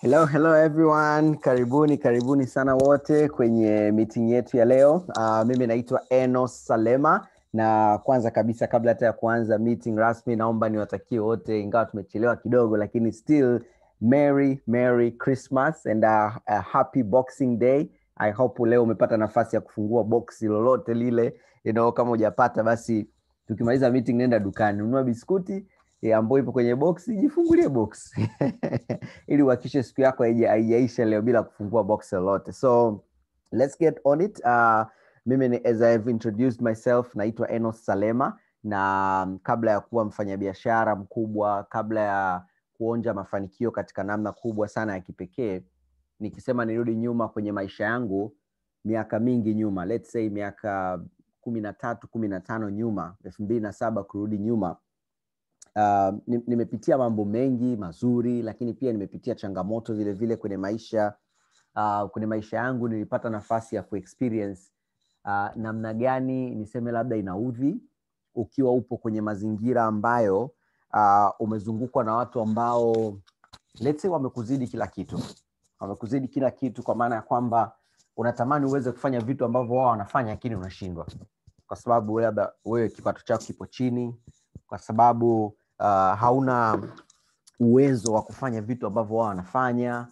Hello, hello everyone. Karibuni, karibuni sana wote kwenye meeting yetu ya leo. Uh, mimi naitwa Enos Salema na kwanza kabisa kabla hata ya kuanza meeting rasmi naomba niwatakie wote ingawa tumechelewa kidogo lakini still Merry Merry Christmas and a, a happy Boxing Day. I hope leo umepata nafasi ya kufungua boxi lolote lile, you know, kama hujapata basi tukimaliza meeting, nenda dukani, nunua biskuti e, ambayo ipo kwenye boksi, jifungulie box ili uhakikishe siku yako haijaisha leo bila kufungua box lolote. So let's get on it. Uh, mimi ni as I have introduced myself, naitwa Enos Salema na kabla ya kuwa mfanyabiashara mkubwa, kabla ya kuonja mafanikio katika namna kubwa sana ya kipekee, nikisema nirudi nyuma kwenye maisha yangu miaka mingi nyuma, let's say miaka kumi na tatu kumi na tano nyuma elfu mbili na saba kurudi nyuma uh, nimepitia mambo mengi mazuri lakini pia nimepitia changamoto vile vile kwenye maisha uh, kwenye maisha yangu nilipata nafasi ya kuexperience uh, namna gani niseme labda inaudhi ukiwa upo kwenye mazingira ambayo uh, umezungukwa na watu ambao let's say wamekuzidi kila kitu wamekuzidi kila kitu kwa maana ya kwamba unatamani uweze kufanya vitu ambavyo wao wanafanya lakini unashindwa kwa sababu labda wewe kipato chako kipo chini kwa sababu uh, hauna uwezo wa kufanya vitu ambavyo wao wanafanya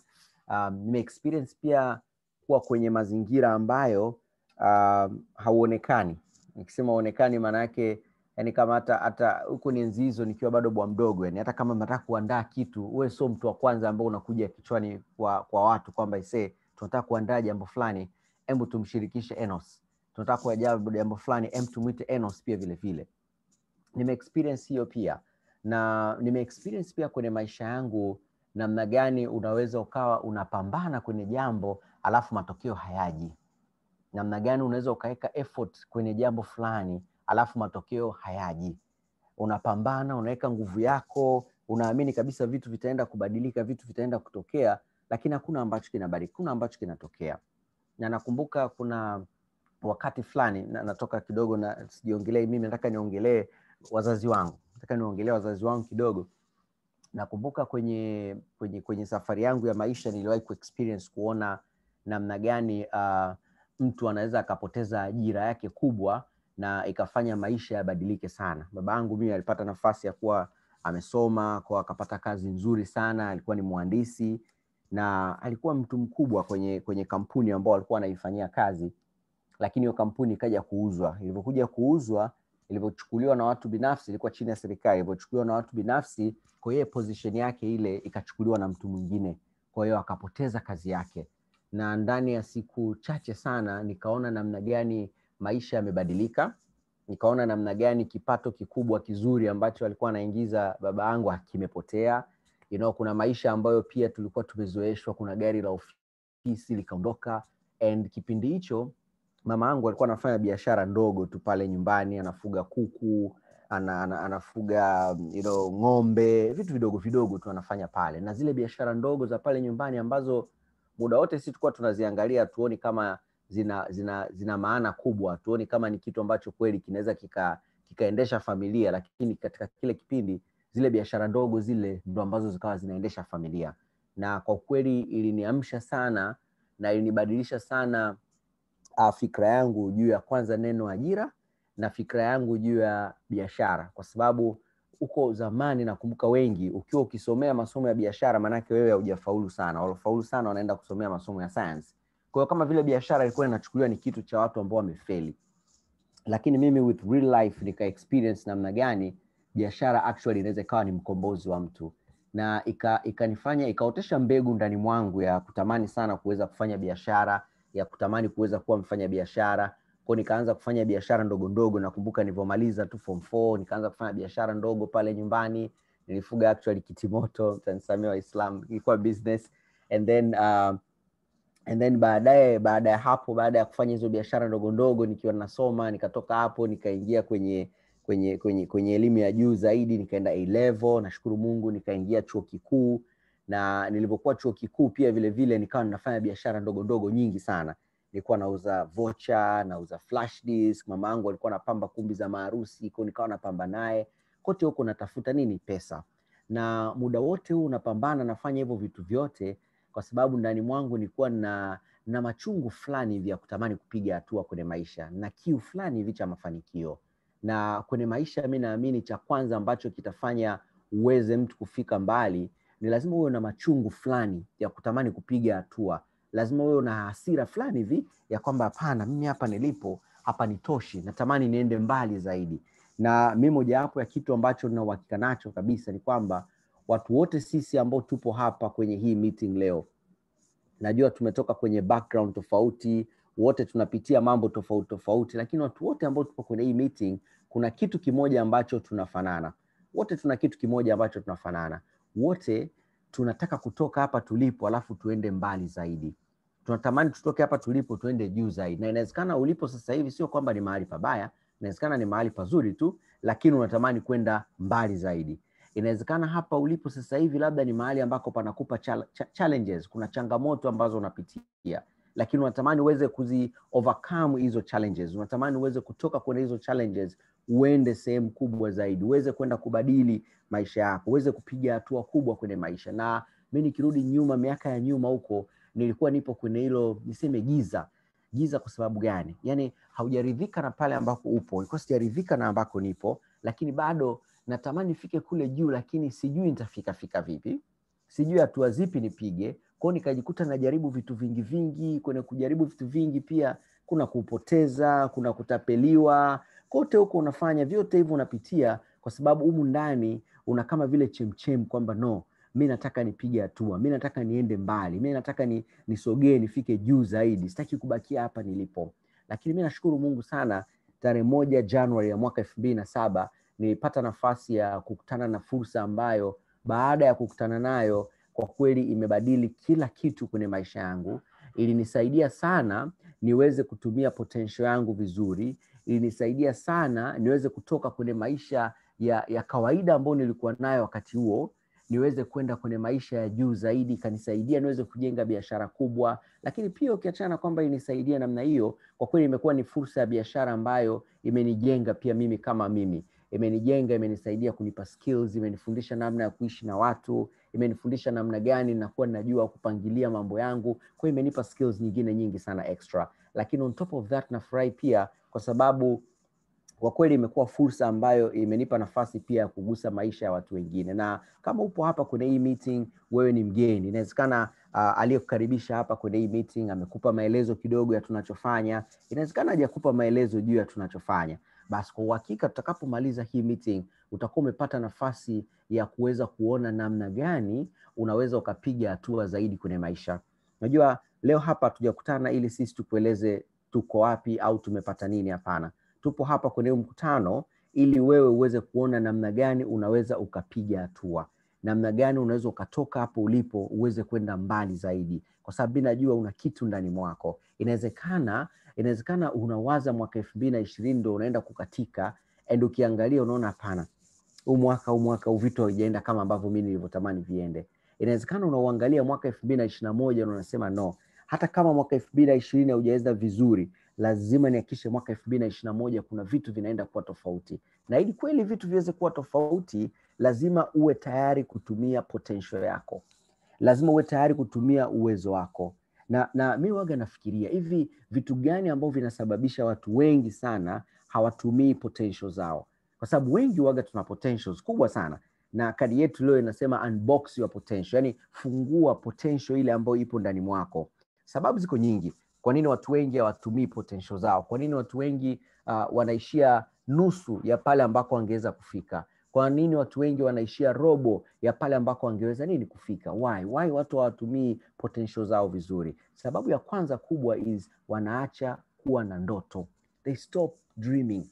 um, experience pia kuwa kwenye mazingira ambayo uh, hauonekani nikisema uonekani maana yake yani kama hata hata huko ni enzi hizo nikiwa bado bwa mdogo yani hata kama nataka kuandaa kitu uwe sio mtu wa kwanza ambao unakuja kichwani kwa, kwa watu kwamba isee tunataka kuandaa jambo fulani hebu tumshirikishe enos tunataka kuandaa jambo fulani hebu tumwite enos pia vile vile nime experience hiyo pia na nime experience pia kwenye maisha yangu namna gani unaweza ukawa unapambana kwenye jambo alafu matokeo hayaji namna gani unaweza ukaweka effort kwenye jambo fulani alafu matokeo hayaji unapambana unaweka nguvu yako unaamini kabisa vitu vitaenda kubadilika vitu vitaenda kutokea lakini hakuna ambacho kinabadilika, kuna ambacho kinatokea. Na nakumbuka kuna wakati fulani na, natoka kidogo na sijiongelee mimi, nataka niongelee wazazi wangu, nataka niongelee wazazi wangu kidogo. Nakumbuka kwenye, kwenye, kwenye safari yangu ya maisha niliwahi kuexperience kuona namna gani uh, mtu anaweza akapoteza ajira yake kubwa na ikafanya maisha yabadilike sana. Baba yangu mimi alipata nafasi ya kuwa amesoma kwa akapata kazi nzuri sana, alikuwa ni mhandisi na alikuwa mtu mkubwa kwenye, kwenye kampuni ambao alikuwa anaifanyia kazi lakini hiyo kampuni ikaja kuuzwa ilivyokuja kuuzwa ilivyochukuliwa na watu binafsi ilikuwa chini ya serikali ilivyochukuliwa na watu binafsi kwa hiyo position yake ile ikachukuliwa na mtu mwingine kwa hiyo akapoteza kazi yake na ndani ya siku chache sana nikaona namna gani maisha yamebadilika nikaona namna gani kipato kikubwa kizuri ambacho alikuwa anaingiza baba yangu kimepotea you know, kuna maisha ambayo pia tulikuwa tumezoeshwa, kuna gari la ofisi likaondoka, and kipindi hicho mama yangu alikuwa anafanya biashara ndogo tu pale nyumbani, anafuga kuku ana, ana, anafuga you know, ng'ombe, vitu vidogo vidogo tu anafanya pale, na zile biashara ndogo za pale nyumbani ambazo muda wote sisi tulikuwa tunaziangalia, tuoni kama zina, zina, zina maana kubwa, tuoni kama ni kitu ambacho kweli kinaweza kika kikaendesha familia, lakini katika kile kipindi zile biashara ndogo zile ndo ambazo zikawa zinaendesha familia, na kwa kweli iliniamsha sana na ilinibadilisha sana uh, fikra yangu juu ya kwanza neno ajira na fikra yangu juu ya biashara, kwa sababu huko zamani nakumbuka wengi ukiwa ukisomea masomo ya biashara, maanake wewe haujafaulu sana. walofaulu sana wanaenda kusomea masomo ya science. Kwa kama vile biashara ilikuwa inachukuliwa ni kitu cha watu ambao wamefeli, lakini mimi with real life nika experience namna gani biashara actually inaweza ikawa ni mkombozi wa mtu na ikanifanya ika ikaotesha mbegu ndani mwangu ya kutamani sana kuweza kufanya biashara ya kutamani kuweza kuwa mfanya biashara kwao nikaanza kufanya biashara ndogo ndogo nakumbuka nilivyomaliza tu form 4 nikaanza kufanya biashara ndogo pale nyumbani nilifuga actually kitimoto mtanisamia waislam ilikuwa business and then uh, and then baadaye baada ya hapo baada ya kufanya hizo biashara ndogo ndogo nikiwa nasoma nikatoka hapo nikaingia kwenye kwenye kwenye kwenye elimu ya juu zaidi nikaenda A level, nashukuru Mungu nikaingia chuo kikuu, na nilipokuwa chuo kikuu pia vile vile nikawa ninafanya biashara ndogo ndogo nyingi sana. Nilikuwa nauza vocha, nauza flash disk. Mama yangu alikuwa anapamba kumbi za maharusi, kwa nikawa napamba naye kote huko, natafuta nini? Pesa. Na muda wote huu napambana, nafanya hivyo vitu vyote kwa sababu ndani mwangu nilikuwa na na machungu fulani vya kutamani kupiga hatua kwenye maisha na kiu fulani hivi cha mafanikio na kwenye maisha, mi naamini cha kwanza ambacho kitafanya uweze mtu kufika mbali ni lazima uwe na machungu fulani ya kutamani kupiga hatua. Lazima uwe na hasira fulani hivi ya kwamba hapana, mimi hapa nilipo hapa nitoshi, natamani niende mbali zaidi. Na mi mojawapo ya kitu ambacho nina uhakika nacho kabisa ni kwamba watu wote sisi ambao tupo hapa kwenye hii meeting leo, najua tumetoka kwenye background tofauti, wote tunapitia mambo tofauti tofauti, lakini watu wote ambao tupo kwenye hii meeting, kuna kitu kimoja ambacho tunafanana. Wote tuna kitu kimoja ambacho tunafanana. Wote tunataka kutoka hapa tulipo, alafu tuende mbali zaidi. Tunatamani tutoke hapa tulipo tuende juu zaidi, na inawezekana ulipo sasa hivi sio kwamba ni mahali pabaya, inawezekana ni mahali pazuri tu, lakini unatamani kwenda mbali zaidi. Inawezekana hapa ulipo sasa hivi labda ni mahali ambako panakupa challenges, kuna changamoto ambazo unapitia lakini unatamani uweze kuzi overcome hizo challenges, unatamani uweze kutoka kwenye hizo challenges, uende sehemu kubwa zaidi, uweze kwenda kubadili maisha yako, uweze kupiga hatua kubwa kwenye maisha. Na mimi nikirudi nyuma, miaka ya nyuma huko, nilikuwa nipo kwenye hilo niseme giza giza. Kwa sababu gani? Yani haujaridhika na pale ambako upo. Nilikuwa sijaridhika na ambako nipo, lakini bado natamani nifike kule juu, lakini sijui nitafika fika vipi, sijui hatua zipi nipige Kwao nikajikuta najaribu vitu vingi vingi. Kwenye kujaribu vitu vingi pia kuna kupoteza, kuna kutapeliwa, kote huko unafanya vyote hivyo unapitia, kwa sababu humu ndani una kama vile chemchem kwamba no, mi nataka nipige hatua, mi nataka niende mbali, mi nataka ni, nisogee nifike juu zaidi, sitaki kubakia hapa nilipo. Lakini mi nashukuru Mungu sana, tarehe moja Januari ya mwaka elfu mbili na saba nilipata nafasi ya kukutana na fursa ambayo baada ya kukutana nayo kwa kweli imebadili kila kitu kwenye maisha yangu. Ilinisaidia sana niweze kutumia potential yangu vizuri, ilinisaidia sana niweze kutoka kwenye maisha ya, ya kawaida ambayo nilikuwa nayo wakati huo niweze kwenda kwenye maisha ya juu zaidi, ikanisaidia niweze kujenga biashara kubwa. Lakini pia ukiachana kwamba ilinisaidia namna hiyo, kwa kweli imekuwa ni fursa ya biashara ambayo imenijenga pia mimi kama mimi imenijenga, imenisaidia kunipa skills, imenifundisha namna ya kuishi na watu, imenifundisha namna gani nakuwa najua kupangilia mambo yangu. Kwa hiyo imenipa skills nyingine nyingi sana extra, lakini on top of that nafurahi pia kwa sababu kwa kweli imekuwa fursa ambayo imenipa nafasi pia ya kugusa maisha ya watu wengine, na kama upo hapa kwenye hii meeting, wewe ni mgeni, inawezekana uh, aliyekukaribisha hapa kwenye hii meeting amekupa maelezo kidogo ya tunachofanya, inawezekana hajakupa maelezo juu ya tunachofanya basi kwa uhakika tutakapomaliza hii meeting utakuwa umepata nafasi ya kuweza kuona namna gani unaweza ukapiga hatua zaidi kwenye maisha. Unajua leo hapa tujakutana ili sisi tukueleze tuko wapi au tumepata nini. Hapana, tupo hapa kwenye mkutano ili wewe uweze kuona namna gani unaweza ukapiga hatua namna gani unaweza ukatoka hapo ulipo uweze kwenda mbali zaidi, kwa sababu mi najua una kitu ndani mwako. Inawezekana inawezekana unawaza mwaka elfu mbili na ishirini ndo unaenda kukatika, and ukiangalia unaona hapana, huu mwaka huu mwaka vitu havijaenda kama ambavyo mi nilivyotamani viende. Inawezekana unauangalia mwaka elfu mbili na ishirini na moja na unasema no, hata kama mwaka elfu mbili na ishirini haujaweza vizuri lazima nihakikishe mwaka elfu mbili na ishirini na moja kuna vitu vinaenda kuwa tofauti, na ili kweli vitu viweze kuwa tofauti, lazima uwe tayari kutumia potential yako, lazima uwe tayari kutumia uwezo wako. Na, na mi waga nafikiria hivi vitu gani ambavyo vinasababisha watu wengi sana hawatumii potential zao, kwa sababu wengi waga tuna potentials kubwa sana na kadi yetu leo inasema unbox your potential, yani fungua potential ile ambayo ipo ndani mwako. Sababu ziko nyingi kwa nini watu wengi hawatumii potential zao, kwa nini watu wengi uh, wanaishia nusu ya pale ambako wangeweza kufika. Kwa nini watu wengi wanaishia robo ya pale ambako wangeweza nini kufika? Why? Why watu hawatumii potential zao vizuri? Sababu ya kwanza kubwa is wanaacha kuwa na ndoto, they stop dreaming.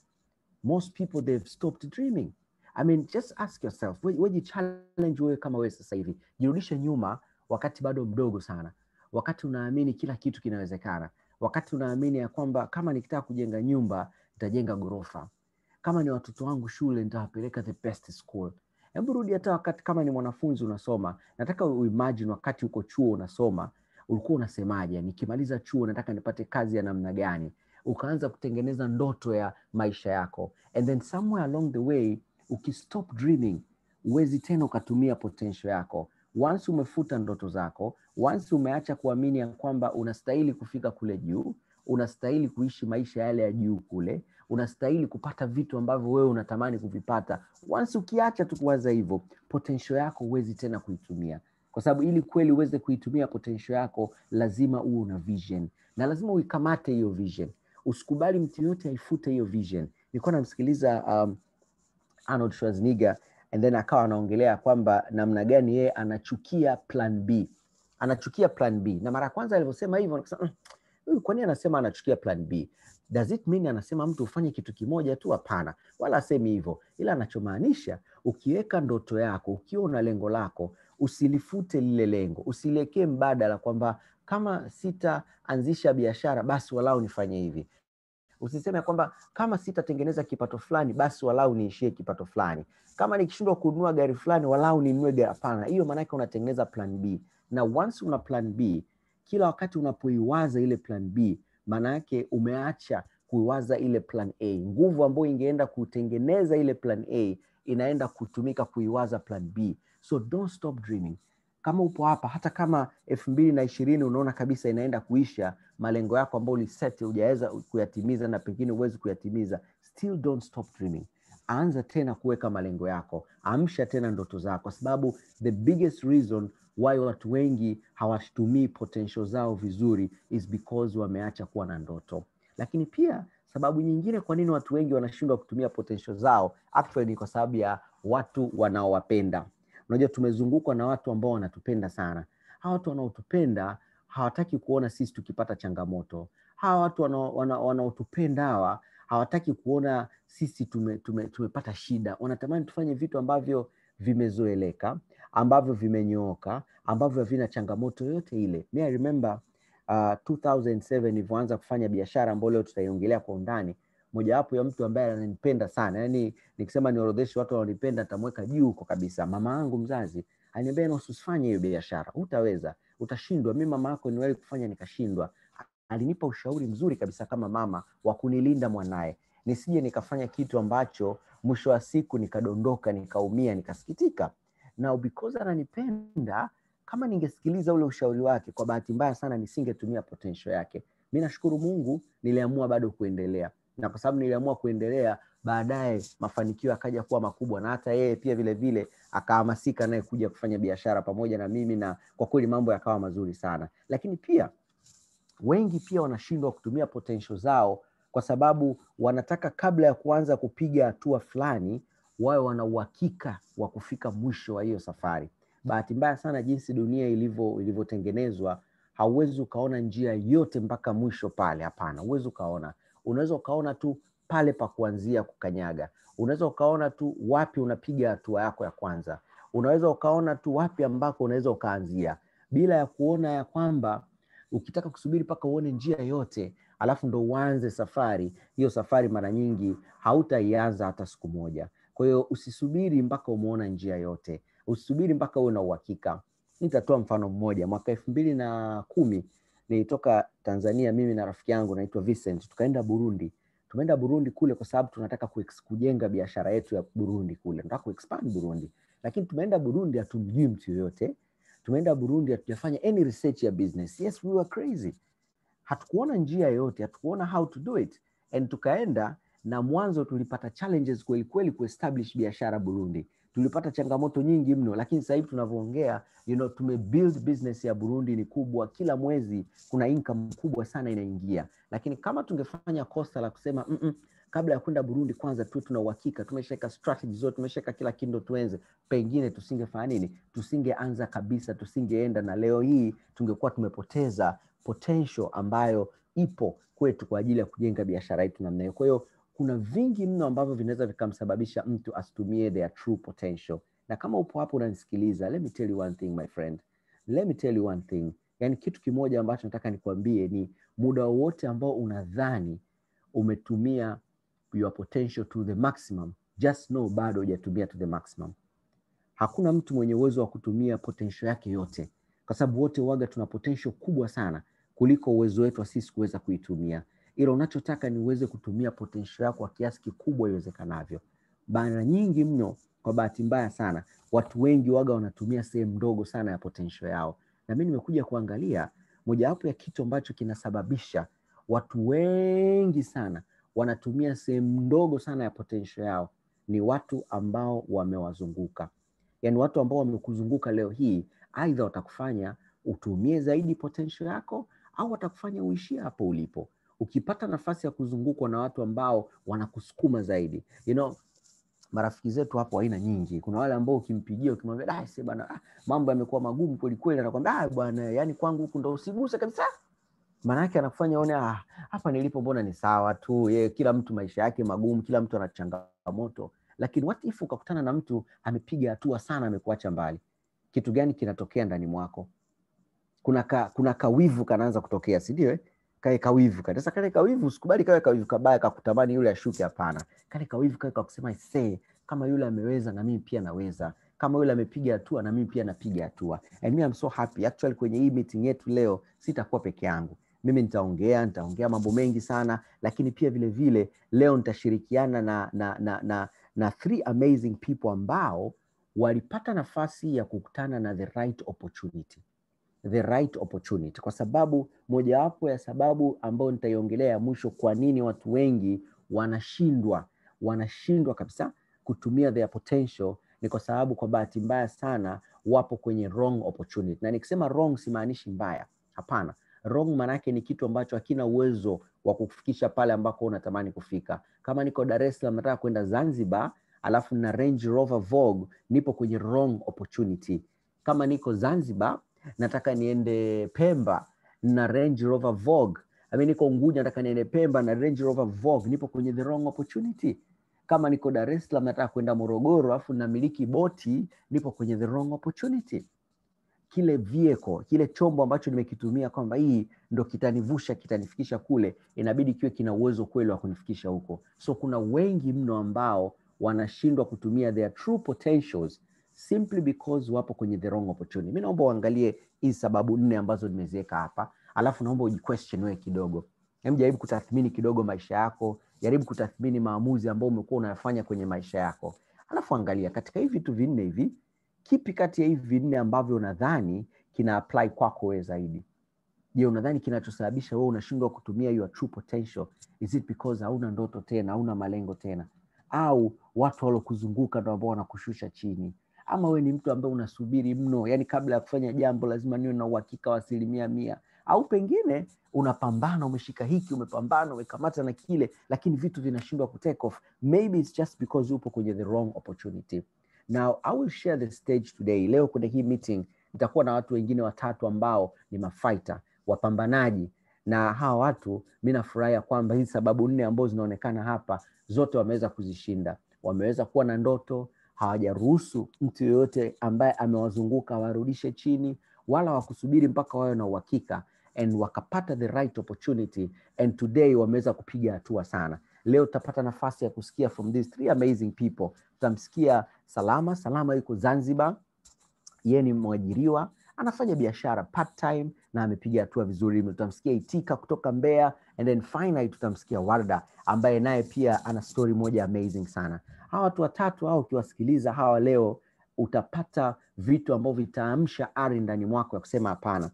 Most people they've stopped dreaming. I mean, just ask yourself, wewe challenge wewe kama wewe sasa hivi, jirudishe nyuma wakati bado mdogo sana, wakati unaamini kila kitu kinawezekana, wakati unaamini ya kwamba kama nikitaka kujenga nyumba nitajenga ghorofa kama ni watoto wangu shule nitawapeleka the best school. Hebu rudi hata wakati kama ni mwanafunzi unasoma, nataka uimagine wakati uko chuo unasoma, ulikuwa unasemaje? Nikimaliza chuo nataka nipate kazi ya namna gani? Ukaanza kutengeneza ndoto ya maisha yako, and then somewhere along the way ukistop dreaming, uwezi tena ukatumia potential yako once umefuta ndoto zako, once umeacha kuamini ya kwamba unastahili kufika kule juu, unastahili kuishi maisha yale ya juu kule, unastahili kupata vitu ambavyo wewe unatamani kuvipata. Once ukiacha tu kuwaza hivyo, potential yako huwezi tena kuitumia, kwa sababu ili kweli uweze kuitumia potential yako lazima uwe una vision na lazima uikamate hiyo vision. Usikubali mtu yote aifute hiyo vision. Nilikuwa namsikiliza um, Arnold Schwarzenegger and then akawa anaongelea kwamba namna gani yeye anachukia plan B, anachukia plan B. Na mara ya kwanza alivyosema hivyo, nikasema mm, kwa nini anasema anachukia plan B? Does it mean anasema mtu ufanye kitu kimoja tu? Hapana, wala asemi hivyo, ila anachomaanisha ukiweka ndoto yako, ukiwa una lengo lako, usilifute lile lengo, usilekee mbadala kwamba kama sitaanzisha biashara basi walau nifanye hivi. Usiseme kwamba kama sitatengeneza kipato fulani basi walau niishie kipato fulani, kama nikishindwa kununua gari fulani walau ninunue gari. Hapana, hiyo maanake unatengeneza plan B, na once una plan B, kila wakati unapoiwaza ile plan B maana yake umeacha kuiwaza ile plan A. Nguvu ambayo ingeenda kutengeneza ile plan A inaenda kutumika kuiwaza plan B. So don't stop dreaming. Kama upo hapa, hata kama elfu mbili na ishirini unaona kabisa inaenda kuisha, malengo yako ambayo uliseti hujaweza kuyatimiza na pengine huwezi kuyatimiza, still don't stop dreaming. Anza tena kuweka malengo yako, amsha tena ndoto zako, sababu the biggest reason why watu wengi hawashitumii potential zao vizuri is because wameacha kuwa na ndoto. Lakini pia sababu nyingine kwa nini watu wengi wanashindwa kutumia potential zao actually ni kwa sababu ya watu wanaowapenda. Unajua, tumezungukwa na watu ambao wanatupenda sana. Hawa watu wanaotupenda hawataki kuona sisi tukipata changamoto. Hawa watu wanaotupenda wana, wana hawa hawataki kuona sisi tume, tume, tumepata shida. Wanatamani tufanye vitu ambavyo vimezoeleka ambavyo vimenyooka, ambavyo havina changamoto yote ile. Me I remember uh, 2007 nilivyoanza kufanya biashara ambayo leo tutaiongelea kwa undani, mojawapo ya mtu ambaye ananipenda sana, yani nikisema niorodheshe watu wanaonipenda nitamweka juu huko kabisa, mama yangu mzazi aliniambia, yaani usifanye hiyo biashara, utaweza, utashindwa. Mi mama yako niwahi kufanya nikashindwa. Alinipa ushauri mzuri kabisa kama mama wa kunilinda mwanaye nisije nikafanya kitu ambacho mwisho wa siku nikadondoka, nikaumia, nikasikitika. Now because ananipenda, kama ningesikiliza ule ushauri wake, kwa bahati mbaya sana nisingetumia potential yake. Mimi nashukuru Mungu niliamua bado kuendelea, na kwa sababu niliamua kuendelea, baadaye mafanikio akaja kuwa makubwa, na hata yeye pia vile vile akahamasika naye kuja kufanya biashara pamoja na mimi, na kwa kweli mambo yakawa mazuri sana. Lakini pia wengi pia wanashindwa kutumia potential zao kwa sababu wanataka kabla ya kuanza kupiga hatua fulani wawe wana uhakika wa kufika mwisho wa hiyo safari. Bahati mbaya sana jinsi dunia ilivyo ilivyotengenezwa, hauwezi ukaona njia yote mpaka mwisho pale. Hapana, huwezi ukaona. Unaweza ukaona tu pale pa kuanzia kukanyaga, unaweza ukaona tu wapi unapiga hatua yako ya kwanza, unaweza ukaona tu wapi ambako unaweza ukaanzia, bila ya kuona ya kwamba ukitaka kusubiri mpaka uone njia yote alafu ndo uanze safari hiyo, safari mara nyingi hautaianza hata siku moja. Kwa hiyo usisubiri mpaka umeona njia yote, usisubiri mpaka uwe na uhakika. Nitatoa mfano mmoja. Mwaka elfu mbili na kumi nilitoka Tanzania mimi na rafiki yangu naitwa Vincent, tukaenda Burundi. Tumeenda Burundi kule kwa sababu tunataka kujenga biashara yetu ya Burundi kule, tunataka kuexpand Burundi, lakini tumeenda Burundi hatumjui mtu yoyote. Tumeenda Burundi hatujafanya any research ya business. Yes, we were crazy, hatukuona njia yoyote, hatukuona how to do it and tukaenda na mwanzo tulipata challenges kweli kweli kuestablish biashara Burundi. Tulipata changamoto nyingi mno, lakini sasa hivi tunavyoongea, you know, build business ya Burundi ni kubwa, kila mwezi kuna income kubwa sana inaingia. Lakini kama tungefanya kosa la kusema mm -mm, kabla ya kwenda Burundi kwanza tu tuna uhakika tumeshaweka strategy zote, tumeshaweka kila kindo tuenze, pengine tusingefanya nini, tusingeanza kabisa, tusingeenda, na leo hii tungekuwa tumepoteza potential ambayo ipo kwetu kwa ajili ya kujenga biashara yetu namna hiyo. Kwa hiyo kuna vingi mno ambavyo vinaweza vikamsababisha mtu asitumie their true potential. Na kama upo hapo unanisikiliza, let me tell you one thing my friend, let me tell you one thing. Yani kitu kimoja ambacho nataka nikwambie ni muda wowote ambao unadhani umetumia your potential to the maximum, just know bado hujatumia to the maximum. Hakuna mtu mwenye uwezo wa kutumia potential yake yote, kwa sababu wote waga tuna potential kubwa sana kuliko uwezo wetu wa sisi kuweza kuitumia ila unachotaka ni uweze kutumia potential yako kwa kiasi kikubwa iwezekanavyo. Mara nyingi mno, kwa bahati mbaya sana, watu wengi waga wanatumia sehemu ndogo sana ya potential yao, na mimi nimekuja kuangalia mojawapo ya kitu ambacho kinasababisha watu wengi sana wanatumia sehemu ndogo sana ya potential yao ni watu ambao wamewazunguka, yaani watu ambao wamekuzunguka leo hii, aidha watakufanya utumie zaidi potential yako au watakufanya uishie hapo ulipo ukipata nafasi ya kuzungukwa na watu ambao wanakusukuma zaidi you know, marafiki zetu hapo aina nyingi. Kuna wale ambao ukimpigia ukimwambia ah, sasa bana ah, mambo yamekuwa magumu kweli kweli, anakuambia ah, bwana, yani kwangu huku ndo usiguse kabisa. Maana yake anakufanya aone, ah, hapa nilipo mbona ni sawa tu ye, kila mtu maisha yake magumu, kila mtu ana changamoto. Lakini what if ukakutana na mtu amepiga hatua sana, amekuacha mbali, kitu gani kinatokea ndani mwako? Kuna ka, kuna kawivu kanaanza kutokea, si ndio? Eh? kae kawivu kale. Sasa kale kawivu usikubali kae kawivu kabaya kakutamani yule ashuke, hapana. Kale kawivu kae kakusema ise kama yule ameweza na mimi pia naweza, kama yule amepiga hatua na mimi pia napiga hatua. And me I'm so happy actually, kwenye hii meeting yetu leo sitakuwa peke yangu mimi nitaongea nitaongea mambo mengi sana lakini pia vile vile leo nitashirikiana na, na, na, na, na three amazing people ambao walipata nafasi ya kukutana na the right opportunity the right opportunity, kwa sababu mojawapo ya sababu ambayo nitaiongelea ya mwisho, kwa nini watu wengi wanashindwa wanashindwa kabisa kutumia their potential ni kwa sababu kwa bahati mbaya sana wapo kwenye wrong opportunity. Na nikisema wrong simaanishi mbaya, hapana. Wrong maanake ni kitu ambacho hakina uwezo wa kukufikisha pale ambako unatamani kufika. Kama niko Dar es Salaam nataka kwenda Zanzibar, alafu na Range Rover Vogue, nipo kwenye wrong opportunity. Kama niko Zanzibar nataka niende Pemba na Range Rover Vogue. I mean, niko nguja nataka niende Pemba na Range Rover Vogue, nipo kwenye the wrong opportunity. Kama niko Dar es Salaam nataka kwenda Morogoro alafu namiliki boti, nipo kwenye the wrong opportunity. Kile vieko kile chombo ambacho nimekitumia kwamba hii ndo kitanivusha, kitanifikisha kule, inabidi kiwe kina uwezo kweli wa kunifikisha huko. So kuna wengi mno ambao wanashindwa kutumia their true potentials simply because wapo kwenye the wrong opportunity. Mimi naomba uangalie hizi sababu nne ambazo nimeziweka hapa, alafu naomba ujiquestion wewe kidogo. Hem, jaribu kutathmini kidogo maisha yako, jaribu kutathmini maamuzi ambayo umekuwa unayafanya kwenye maisha yako, alafu angalia katika hivi vitu vinne hivi, kipi kati ya hivi vinne ambavyo unadhani kina apply kwako wewe zaidi? Je, unadhani kinachosababisha wewe unashindwa kutumia your true potential is it because hauna ndoto tena, hauna malengo tena, au watu walokuzunguka ndio ambao wanakushusha chini? ama we ni mtu ambaye unasubiri mno, yani kabla ya kufanya jambo lazima niwe na uhakika wa asilimia mia, au pengine unapambana, umeshika hiki, umepambana, umekamata na kile, lakini vitu vinashindwa ku take off. Maybe it's just because upo kwenye the wrong opportunity. Now I will share the stage today. Leo kwenye hii meeting nitakuwa na watu wengine watatu ambao ni mafaita, wapambanaji na hawa watu mi nafurahi ya kwamba hizi sababu nne ambazo zinaonekana hapa zote wameweza kuzishinda. Wameweza kuwa na ndoto, hawajaruhusu mtu yoyote ambaye amewazunguka warudishe chini, wala wakusubiri mpaka wawe na uhakika and wakapata the right opportunity and today wameweza kupiga hatua sana. Leo tutapata nafasi ya kusikia from these three amazing people. Tutamsikia Salama. Salama yuko Zanzibar, yeye ni mwajiriwa, anafanya biashara part time na amepiga hatua vizuri. Tutamsikia Itika kutoka Mbeya, and then finally tutamsikia Warda ambaye naye pia ana story moja amazing sana hawa watu watatu hao ukiwasikiliza hawa leo utapata vitu ambavyo vitaamsha ari ndani mwako ya kusema hapana,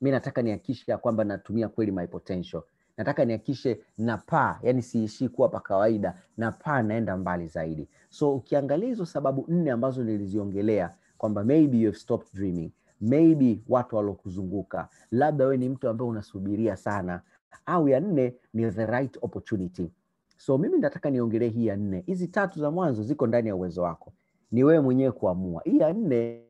mi nataka nihakikishe ya kwamba natumia kweli my potential. Nataka nihakikishe na paa, yani siishii kuwa pa kawaida, na paa naenda mbali zaidi. So ukiangalia hizo sababu nne ambazo niliziongelea kwamba maybe you have stopped dreaming, maybe watu walokuzunguka, labda wewe ni mtu ambaye unasubiria sana, au ya nne ni the right opportunity So mimi nataka niongelee hii ya nne. Hizi tatu za mwanzo ziko ndani ya uwezo wako, ni wewe mwenyewe kuamua. Hii ya nne,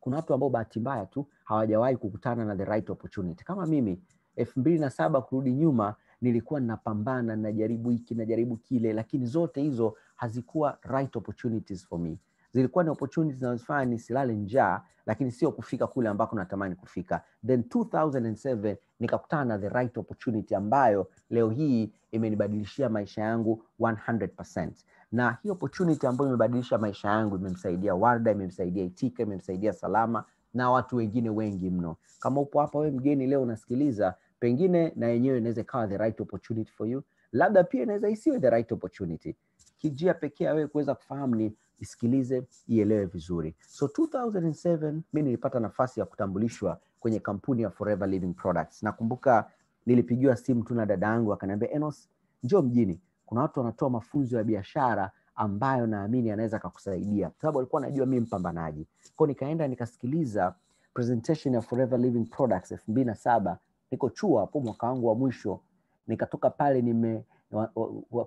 kuna watu ambao bahati mbaya tu hawajawahi kukutana na the right opportunity. Kama mimi elfu mbili na saba kurudi nyuma, nilikuwa ninapambana, najaribu hiki, najaribu kile, lakini zote hizo hazikuwa right opportunities for me. Zilikuwa ni opportunities zinazofanya nisilale njaa, lakini sio kufika kule ambako natamani kufika. Then 2007 nikakutana na the right opportunity ambayo leo hii imenibadilishia maisha yangu 100%. Na hii opportunity ambayo imebadilisha maisha yangu imemsaidia Warda, imemsaidia Itika, imemsaidia Salama na watu wengine wengi mno. Kama upo hapa wewe mgeni leo unasikiliza, pengine na yenyewe inaweza ikawa the right opportunity for you, labda pia inaweza isiwe the right opportunity. Kijia pekee wewe kuweza kufahamu ni isikilize, ielewe vizuri. So 2007 mimi nilipata nafasi ya kutambulishwa kwenye kampuni ya Forever Living Products. Nakumbuka nilipigiwa simu tu na dada yangu akaniambia, Enos, njoo mjini, kuna watu wanatoa mafunzo ya biashara ambayo naamini anaweza akakusaidia, kwa sababu alikuwa anajua mimi mpambanaji. Kwa nikaenda nikasikiliza presentation ya Forever Living Products 2007 niko chuo hapo mwaka wangu wa mwisho, nikatoka pale nime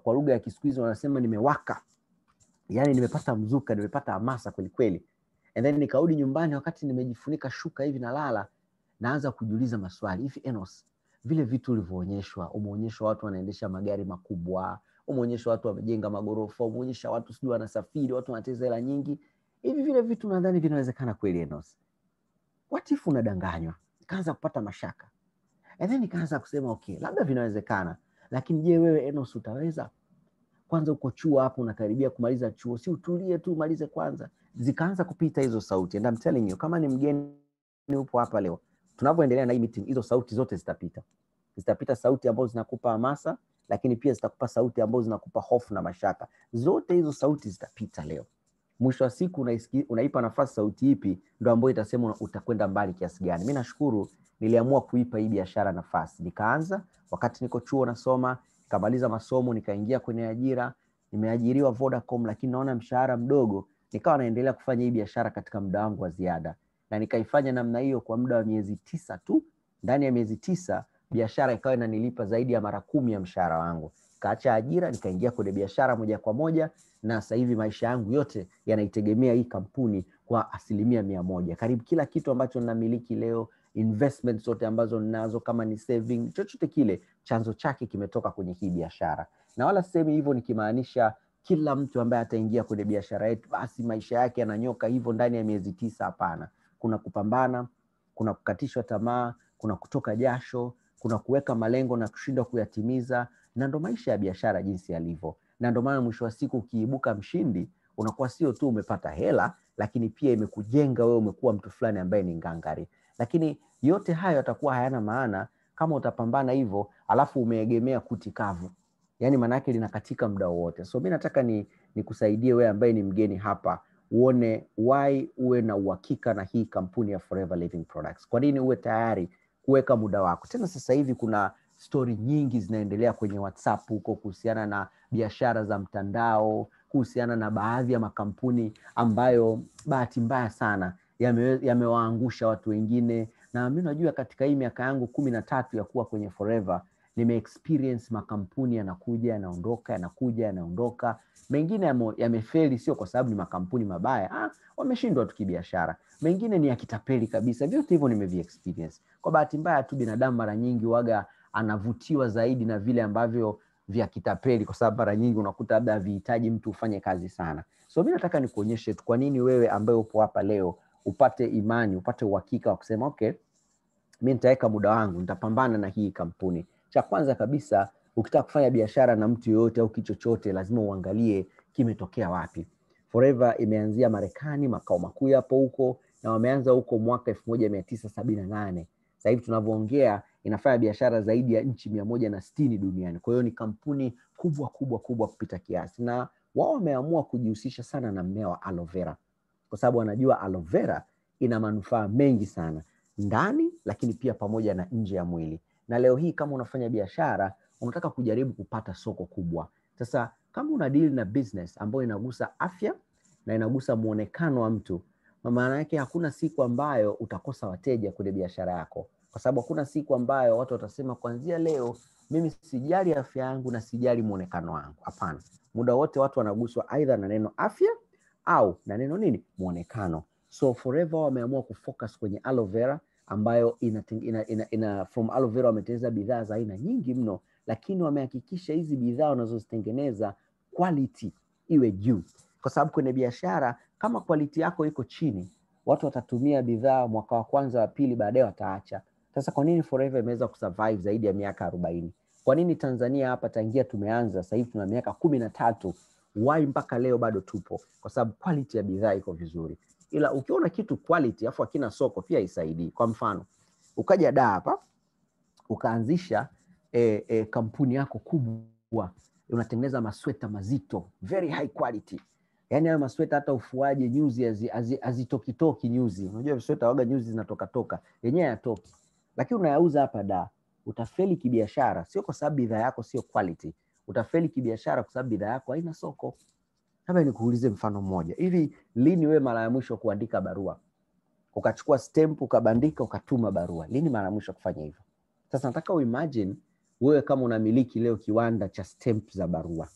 kwa lugha ya Kiswahili wanasema nimewaka, yani nimepata mzuka, nimepata hamasa kweli kweli. And then nikarudi nyumbani wakati nimejifunika shuka hivi na lala, naanza kujiuliza maswali hivi Enos, vile vitu ulivyoonyeshwa, umeonyeshwa watu wanaendesha magari makubwa, umeonyesha watu wamejenga magorofa, umeonyesha watu sijui wanasafiri, watu wanateza hela nyingi, hivi vile vitu nadhani vinawezekana kweli Enos? Watifu unadanganywa? Nikaanza kupata mashaka and then nikaanza kusema okay, labda vinawezekana, lakini je, wewe Enos utaweza? Kwanza uko chuo hapo, unakaribia kumaliza chuo, si utulie tu umalize kwanza. Zikaanza kupita hizo sauti, and I'm telling you, kama ni mgeni upo hapa leo tunavyoendelea na hii meeting, hizo sauti zote zitapita, zitapita sauti ambazo zinakupa hamasa, lakini pia zitakupa sauti ambazo zinakupa hofu na mashaka. Zote hizo sauti zitapita leo. Mwisho wa siku unaisiki, unaipa nafasi sauti ipi ndo ambayo itasema utakwenda mbali kiasi gani. Mimi nashukuru niliamua kuipa hii biashara nafasi, nikaanza wakati niko chuo nasoma, nikamaliza masomo, nikaingia kwenye ajira, nimeajiriwa Vodacom, lakini naona mshahara mdogo, nikawa naendelea kufanya hii biashara katika muda wangu wa ziada na nikaifanya namna hiyo kwa muda wa miezi tisa tu. Ndani ya miezi tisa biashara ikawa inanilipa zaidi ya mara kumi ya mshahara wangu. Kaacha ajira nikaingia kwenye biashara moja kwa moja, na sasa hivi maisha yangu yote yanaitegemea hii kampuni kwa asilimia mia moja. Karibu kila kitu ambacho ninamiliki leo, investment zote ambazo ninazo, kama ni saving, chochote kile, chanzo chake kimetoka kwenye hii biashara, na wala sisemi hivyo nikimaanisha kila mtu ambaye ataingia kwenye biashara yetu basi maisha yake yananyoka hivyo ndani ya miezi tisa. Hapana kuna kupambana, kuna kukatishwa tamaa, kuna kutoka jasho, kuna kuweka malengo na kushindwa kuyatimiza, na ndo maisha ya biashara jinsi yalivyo. Na ndo maana mwisho wa siku ukiibuka mshindi unakuwa sio tu umepata hela, lakini pia imekujenga wewe, umekuwa mtu fulani ambaye ni ngangari. Lakini yote hayo yatakuwa hayana maana kama utapambana hivyo, alafu umeegemea kuti kavu, yani maana yake linakatika muda wote. So mi nataka ni nikusaidie wewe ambaye ni mgeni hapa uone why uwe na uhakika na hii kampuni ya Forever Living Products. Kwa nini uwe tayari kuweka muda wako? Tena sasa hivi kuna stori nyingi zinaendelea kwenye WhatsApp huko kuhusiana na biashara za mtandao, kuhusiana na baadhi ya makampuni ambayo bahati mbaya sana yamewaangusha yame watu wengine, na mi najua katika hii miaka yangu kumi na tatu ya kuwa kwenye Forever nimeexperience makampuni yanakuja yanaondoka yanakuja yanaondoka, mengine yamefeli, sio kwa sababu ni makampuni mabaya ah, wameshindwa tu kibiashara, mengine ni yakitapeli kabisa. Vyote hivyo nimeviexperience. Kwa bahati mbaya tu, binadamu mara nyingi waga anavutiwa zaidi na vile ambavyo vya kitapeli, kwa sababu mara nyingi unakuta labda vihitaji mtu ufanye kazi sana. So mi nataka nikuonyeshe tu kwa nini wewe ambaye upo hapa leo upate imani, upate uhakika wa kusema okay, mi nitaweka muda wangu, nitapambana na hii kampuni cha kwanza kabisa, ukitaka kufanya biashara na mtu yoyote au kichochote, lazima uangalie kimetokea wapi. Forever imeanzia Marekani, makao makuu yapo huko na wameanza huko mwaka elfu moja mia tisa sabini na nane. sahivi tunavyoongea inafanya biashara zaidi ya nchi mia moja na sitini duniani. Kwa hiyo ni kampuni kubwa kubwa kubwa kupita kiasi, na wao wameamua kujihusisha sana na mmea wa alovera kwa sababu wanajua alovera ina manufaa mengi sana ndani, lakini pia pamoja na nje ya mwili na leo hii kama unafanya biashara unataka kujaribu kupata soko kubwa. Sasa kama una deal na business ambayo inagusa afya na inagusa muonekano wa mtu, maana yake hakuna siku ambayo utakosa wateja kwenye biashara yako, kwa sababu hakuna siku ambayo watu watasema kuanzia leo mimi sijali afya yangu na sijali muonekano wangu. Hapana, muda wote watu wanaguswa aidha na neno afya au na neno nini, muonekano. So forever wameamua kufocus kwenye aloe vera ambayo ina, ina, ina, ina from aloe vera wametengeneza bidhaa za aina nyingi mno, lakini wamehakikisha hizi bidhaa wanazozitengeneza quality iwe juu, kwa sababu kwenye biashara kama quality yako iko chini, watu watatumia bidhaa mwaka wa kwanza, wa pili, baadaye wataacha. Sasa kwa nini Forever imeweza kusurvive zaidi ya miaka arobaini? Kwa nini Tanzania hapa tangia tumeanza sasa hivi tuna miaka kumi na tatu, why mpaka leo bado tupo? Kwa sababu quality ya bidhaa iko vizuri ila ukiona kitu quality afu hakina soko pia isaidii. Kwa mfano ukaja da hapa ukaanzisha e, e, kampuni yako kubwa, unatengeneza masweta mazito very high quality yani hayo masweta hata ufuaje nyuzi hazitokitoki nyuzi. Unajua visweta waga nyuzi zinatoka toka, yenyewe hayatoki, lakini unayauza hapa da, utafeli kibiashara, sio kwa sababu bidhaa yako sio quality, utafeli kibiashara kwa sababu bidhaa yako haina soko labda nikuulize mfano mmoja hivi, lini wewe mara ya mwisho kuandika barua ukachukua stamp ukabandika ukatuma barua? Lini mara ya mwisho kufanya hivyo? Sasa nataka uimagine wewe kama unamiliki leo kiwanda cha stamp za barua,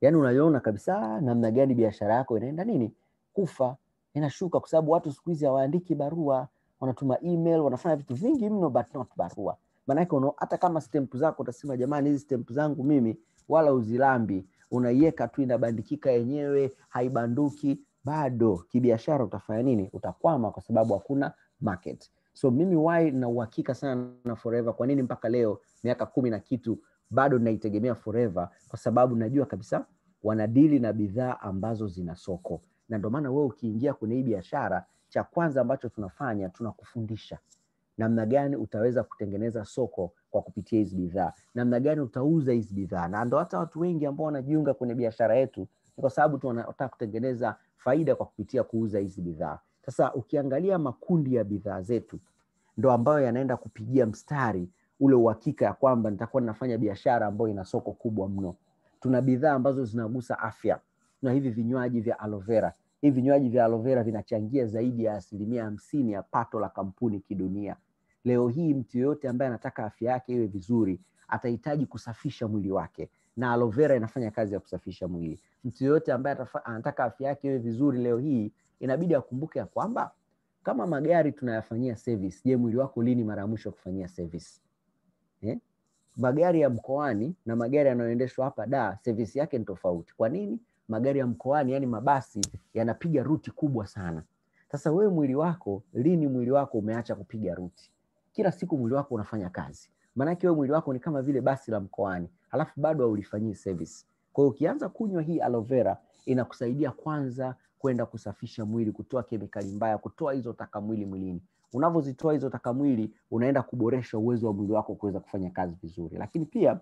yaani unaiona kabisa ah, namna gani biashara yako inaenda nini kufa, inashuka, kwa sababu watu siku hizi hawaandiki barua, wanatuma email, wanafanya vitu vingi mno, but not barua. Maanake hata kama stamp zako utasema, jamani, hizi stamp zangu mimi wala uzilambi unaiweka tu inabandikika yenyewe, haibanduki bado. Kibiashara utafanya nini? Utakwama kwa sababu hakuna market. So mimi why na uhakika sana na Forever. Kwa nini mpaka leo miaka kumi na kitu bado naitegemea Forever? Kwa sababu najua kabisa wanadili na bidhaa ambazo zina soko, na ndio maana wewe ukiingia kwenye hii biashara, cha kwanza ambacho tunafanya tunakufundisha namna gani utaweza kutengeneza soko kwa kupitia hizi bidhaa, namna gani utauza hizi bidhaa. Na ndo hata watu wengi ambao wanajiunga kwenye biashara yetu ni kwa sababu tu wanataka kutengeneza faida kwa kupitia kuuza hizi bidhaa. Sasa ukiangalia makundi ya bidhaa zetu ndo ambayo yanaenda kupigia mstari ule uhakika ya kwamba nitakuwa ninafanya biashara ambayo ina soko kubwa mno. Tuna bidhaa ambazo zinagusa afya na hivi vinywaji vya aloe vera. Hivi vinywaji vya aloe vera vinachangia zaidi ya asilimia hamsini ya pato la kampuni kidunia. Leo hii mtu yoyote ambaye anataka afya yake iwe vizuri atahitaji kusafisha mwili wake na aloe vera inafanya kazi ya kusafisha mwili. Mtu yoyote ambaye anataka afya yake iwe vizuri leo hii inabidi akumbuke ya kwamba kama magari tunayafanyia service, je, mwili wako lini mara ya mwisho kufanyia service? Eh? Magari ya mkoani na magari yanayoendeshwa hapa da, service yake ni tofauti. Kwa nini? Magari ya mkoani, yani mabasi yanapiga ruti kubwa sana. Sasa wewe mwili wako, lini mwili wako umeacha kupiga ruti? kila siku mwili wako unafanya kazi. Maanake wewe mwili wako ni kama vile basi la mkoani, alafu bado haulifanyii service. Kwa hiyo ukianza kunywa hii aloe vera inakusaidia kwanza kwenda kusafisha mwili, kutoa kemikali mbaya, kutoa hizo taka mwili mwilini. Unavyozitoa hizo taka mwili, unaenda kuboresha uwezo wa mwili wako kuweza kufanya kazi vizuri. Lakini pia